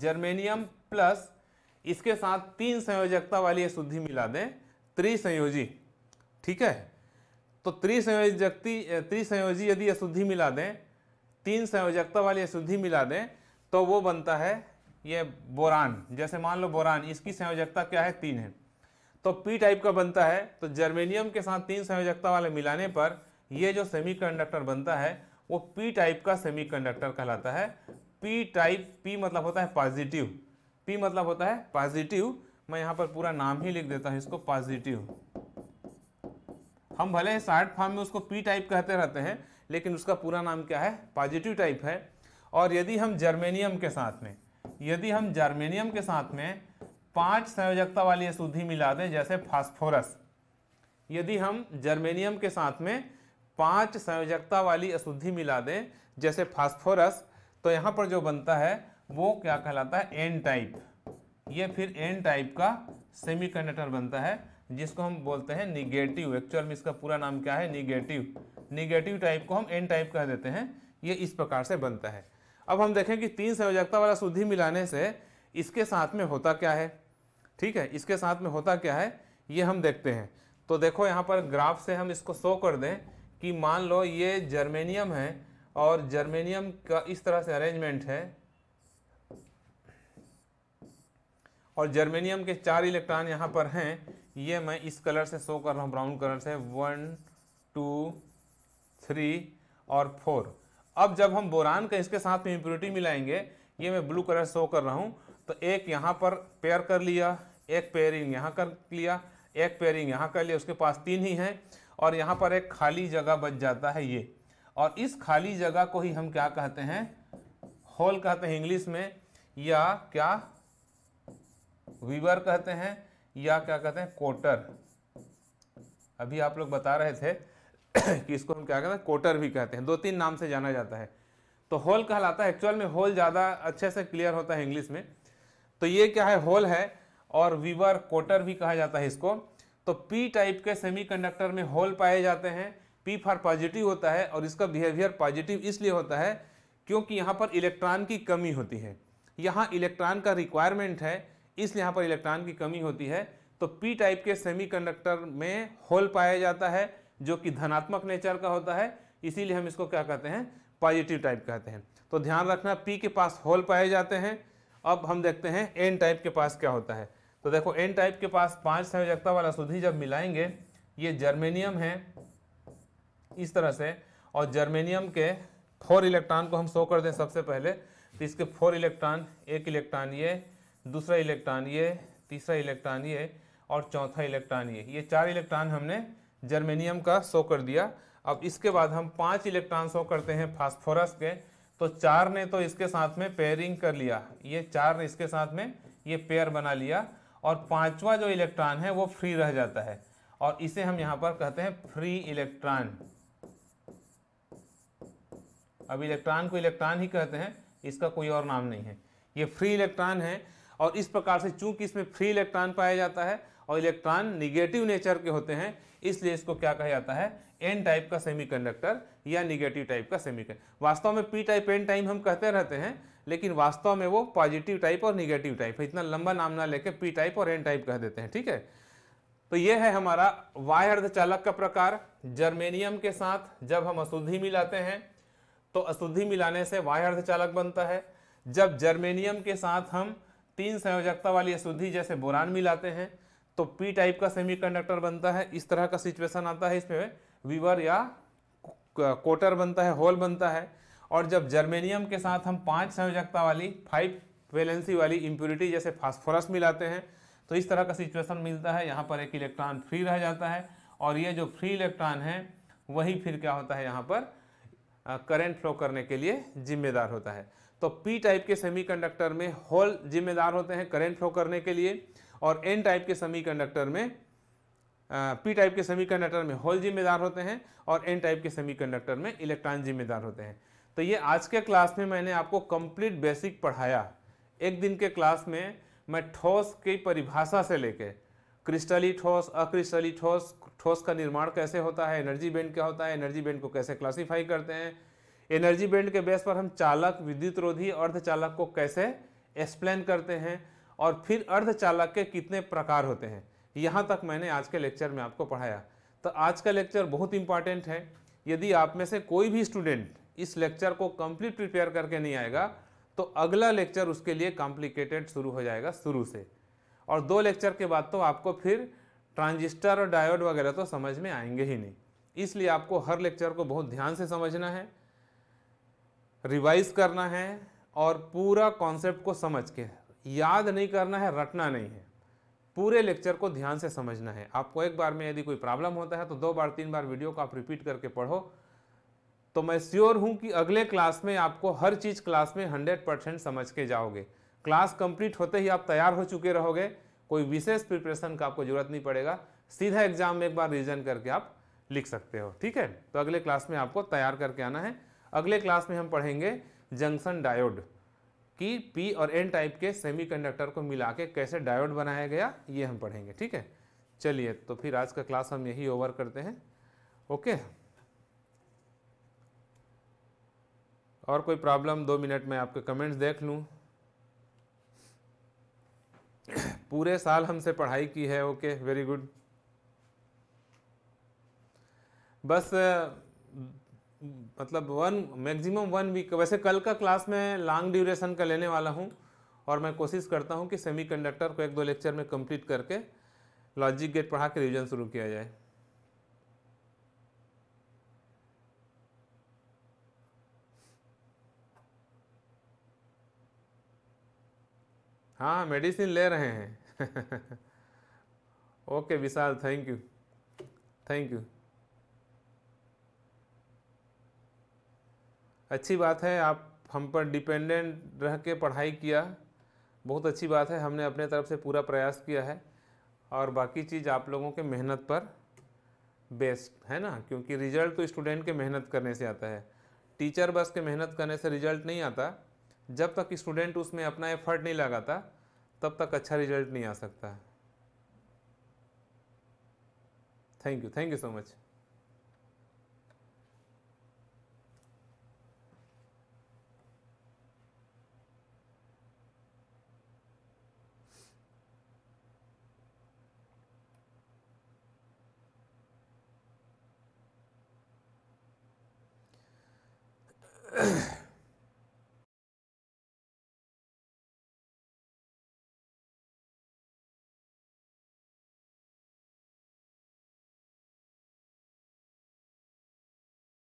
A: जर्मेनियम प्लस इसके साथ तीन संयोजकता वाली अशुद्धि मिला दें त्रिसंयोजी ठीक है तो त्रिसंयोजकती त्रिसंयोजी यदि अशुद्धि मिला दें तीन संयोजकता वाली अशुद्धि मिला दें तो वो बनता है ये बोरान जैसे मान लो बोरान इसकी संयोजकता क्या है तीन है तो पी टाइप का बनता है तो जर्मेनियम के साथ तीन संयोजकता वाले मिलाने पर ये जो सेमीकंडक्टर बनता है वो पी टाइप का सेमीकंडक्टर कहलाता है पी टाइप पी मतलब होता है पॉजिटिव पी मतलब होता है पॉजिटिव मैं यहाँ पर पूरा नाम ही लिख देता हूँ इसको पॉजिटिव हम भले शार्ट फॉर्म में उसको पी टाइप कहते रहते हैं लेकिन उसका पूरा नाम क्या है पॉजिटिव टाइप है और यदि हम जर्मेनियम के साथ में यदि हम जर्मेनियम के साथ में पांच संयोजकता वाली अशुद्धि मिला दें जैसे फास्फोरस यदि हम जर्मेनियम के साथ में पांच संयोजकता वाली अशुद्धि मिला दें जैसे फास्फोरस तो यहाँ पर जो बनता है वो क्या कहलाता है एन टाइप ये फिर एन टाइप का सेमीकंडक्टर बनता है जिसको हम बोलते हैं निगेटिव एक्चुअल में इसका पूरा नाम क्या है निगेटिव निगेटिव टाइप को हम एन टाइप कह देते हैं ये इस प्रकार से बनता है अब हम देखें कि तीन संयोजकता वाला शुद्धि मिलाने से इसके साथ में होता क्या है ठीक है इसके साथ में होता क्या है ये हम देखते हैं तो देखो यहाँ पर ग्राफ से हम इसको शो कर दें कि मान लो ये जर्मेनियम है और जर्मेनियम का इस तरह से अरेंजमेंट है और जर्मेनियम के चार इलेक्ट्रॉन यहाँ पर हैं ये मैं इस कलर से शो कर रहा हूँ ब्राउन कलर से वन टू थ्री और फोर अब जब हम बोरान का इसके साथ में इम्प्योरिटी मिलाएंगे ये मैं ब्लू कलर शो कर रहा हूँ तो एक यहाँ पर पेयर कर लिया एक पेयरिंग यहाँ कर लिया एक पेयरिंग यहाँ कर लिया उसके पास तीन ही हैं और यहाँ पर एक खाली जगह बच जाता है ये और इस खाली जगह को ही हम क्या कहते हैं होल कहते हैं इंग्लिश में या क्या वीवर कहते हैं या क्या कहते हैं कोटर अभी आप लोग बता रहे थे कि इसको हम क्या कहते हैं कोटर भी कहते हैं दो तीन नाम से जाना जाता है तो होल कहलाता है एक्चुअल में होल ज़्यादा अच्छे से क्लियर होता है इंग्लिश में तो ये क्या है होल है और वीवर कोटर भी कहा जाता है इसको तो पी टाइप के सेमीकंडक्टर में होल पाए जाते हैं पी फॉर पॉजिटिव होता है और इसका बिहेवियर पॉजिटिव इसलिए होता है क्योंकि यहाँ पर इलेक्ट्रॉन की कमी होती है यहाँ इलेक्ट्रॉन का रिक्वायरमेंट है इसलिए यहाँ पर इलेक्ट्रॉन की कमी होती है तो पी टाइप के सेमी में होल पाया जाता है जो कि धनात्मक नेचर का होता है इसीलिए हम इसको क्या कहते हैं पॉजिटिव टाइप कहते हैं तो ध्यान रखना पी के पास होल पाए जाते हैं अब हम देखते हैं एन टाइप के पास क्या होता है तो देखो एन टाइप के पास पांच संयोजकता वाला शुद्धि जब मिलाएंगे ये जर्मेनियम है इस तरह से और जर्मेनियम के फोर इलेक्ट्रॉन को हम शो कर दें सबसे पहले तो इसके फोर इलेक्ट्रॉन एक इलेक्ट्रॉन ये दूसरा इलेक्ट्रॉन ये तीसरा इलेक्ट्रॉन ये और चौथा इलेक्ट्रॉन ये ये चार इलेक्ट्रॉन हमने जर्मेनियम का शो कर दिया अब इसके बाद हम पांच इलेक्ट्रॉन शो करते हैं फास्फोरस के तो चार ने तो इसके साथ में पेयरिंग कर लिया ये चार ने इसके साथ में ये पेयर बना लिया और पांचवा जो इलेक्ट्रॉन है वो फ्री रह जाता है और इसे हम यहाँ पर कहते हैं फ्री इलेक्ट्रॉन अब इलेक्ट्रॉन को इलेक्ट्रॉन ही कहते हैं इसका कोई और नाम नहीं है ये फ्री इलेक्ट्रॉन है और इस प्रकार से चूंकि इसमें फ्री इलेक्ट्रॉन पाया जाता है और इलेक्ट्रॉन निगेटिव नेचर के होते हैं इसलिए इसको क्या कहा जाता है एन टाइप का सेमीकंडक्टर या निगेटिव टाइप का सेमी वास्तव में पी टाइप एन टाइप हम कहते रहते हैं लेकिन वास्तव में वो पॉजिटिव टाइप और निगेटिव टाइप है इतना लंबा नाम ना लेके पी टाइप और एन टाइप कह देते हैं ठीक है तो ये है हमारा वाय अर्धचालक का प्रकार जर्मेनियम के साथ जब हम अशुद्धि मिलाते हैं तो अशुद्धि मिलाने से वाय अर्धचालक बनता है जब जर्मेनियम के साथ हम तीन संयोजकता वाली अशुद्धि जैसे बोरान मिलाते हैं तो पी टाइप का सेमीकंडक्टर बनता है इस तरह का सिचुएशन आता है इसमें वीवर या कोटर बनता है होल बनता है और जब जर्मेनियम के साथ हम पांच संयोजकता वाली फाइव वेलेंसी वाली इम्प्यूरिटी जैसे फास्फोरस मिलाते हैं तो इस तरह का सिचुएशन मिलता है यहाँ पर एक इलेक्ट्रॉन फ्री रह जाता है और ये जो फ्री इलेक्ट्रॉन है वही फिर क्या होता है यहाँ पर करंट फ्लो करने के लिए जिम्मेदार होता है तो पी टाइप के सेमीकंडक्टर में होल जिम्मेदार होते हैं करंट फ्लो करने के लिए और एन टाइप के कंडक्टर में पी टाइप के कंडक्टर में होल जिम्मेदार होते हैं और एन टाइप के कंडक्टर में इलेक्ट्रॉन जिम्मेदार होते हैं तो ये आज के क्लास में मैंने आपको कंप्लीट बेसिक पढ़ाया एक दिन के क्लास में मैं ठोस की परिभाषा से लेके क्रिस्टली ठोस अक्रिस्टली ठोस ठोस का निर्माण कैसे होता है एनर्जी बैंड क्या होता है एनर्जी बैंड को कैसे क्लासीफाई करते हैं एनर्जी बैंड के बेस पर हम चालक विद्युत रोधी अर्धचालक को कैसे एक्सप्लेन करते हैं और फिर अर्धचालक के कितने प्रकार होते हैं यहाँ तक मैंने आज के लेक्चर में आपको पढ़ाया तो आज का लेक्चर बहुत इंपॉर्टेंट है यदि आप में से कोई भी स्टूडेंट इस लेक्चर को कंप्लीट प्रिपेयर करके नहीं आएगा तो अगला लेक्चर उसके लिए कॉम्प्लिकेटेड शुरू हो जाएगा शुरू से और दो लेक्चर के बाद तो आपको फिर ट्रांजिस्टर और डायोड वगैरह तो समझ में आएंगे ही नहीं इसलिए आपको हर लेक्चर को बहुत ध्यान से समझना है रिवाइज करना है और पूरा कॉन्सेप्ट को समझ के याद नहीं करना है रटना नहीं है पूरे लेक्चर को ध्यान से समझना है आपको एक बार में यदि कोई प्रॉब्लम होता है तो दो बार तीन बार वीडियो को आप रिपीट करके पढ़ो तो मैं श्योर हूँ कि अगले क्लास में आपको हर चीज़ क्लास में हंड्रेड परसेंट समझ के जाओगे क्लास कंप्लीट होते ही आप तैयार हो चुके रहोगे कोई विशेष प्रिपरेशन का आपको जरूरत नहीं पड़ेगा सीधा एग्जाम में एक बार रिविजन करके आप लिख सकते हो ठीक है तो अगले क्लास में आपको तैयार करके आना है अगले क्लास में हम पढ़ेंगे जंक्शन डायोड कि पी और एन टाइप के सेमीकंडक्टर को मिला के कैसे डायोड बनाया गया ये हम पढ़ेंगे ठीक है चलिए तो फिर आज का क्लास हम यही ओवर करते हैं ओके और कोई प्रॉब्लम दो मिनट में आपके कमेंट्स देख लूँ पूरे साल हमसे पढ़ाई की है ओके वेरी गुड बस मतलब वन मैक्सिमम वन वीक वैसे कल का क्लास में लॉन्ग ड्यूरेशन का लेने वाला हूँ और मैं कोशिश करता हूँ कि सेमीकंडक्टर को एक दो लेक्चर में कंप्लीट करके लॉजिक गेट पढ़ा के रिविजन शुरू किया जाए हाँ मेडिसिन ले रहे हैं okay Vishal thank you thank you अच्छी बात है आप हम पर डिपेंडेंट रह के पढ़ाई किया बहुत अच्छी बात है हमने अपने तरफ से पूरा प्रयास किया है और बाकी चीज़ आप लोगों के मेहनत पर बेस्ड है ना क्योंकि रिजल्ट तो स्टूडेंट के मेहनत करने से आता है टीचर बस के मेहनत करने से रिजल्ट नहीं आता जब तक स्टूडेंट उसमें अपना एफर्ट नहीं लगाता तब तक अच्छा रिजल्ट नहीं आ सकता thank you thank you so much Ugh.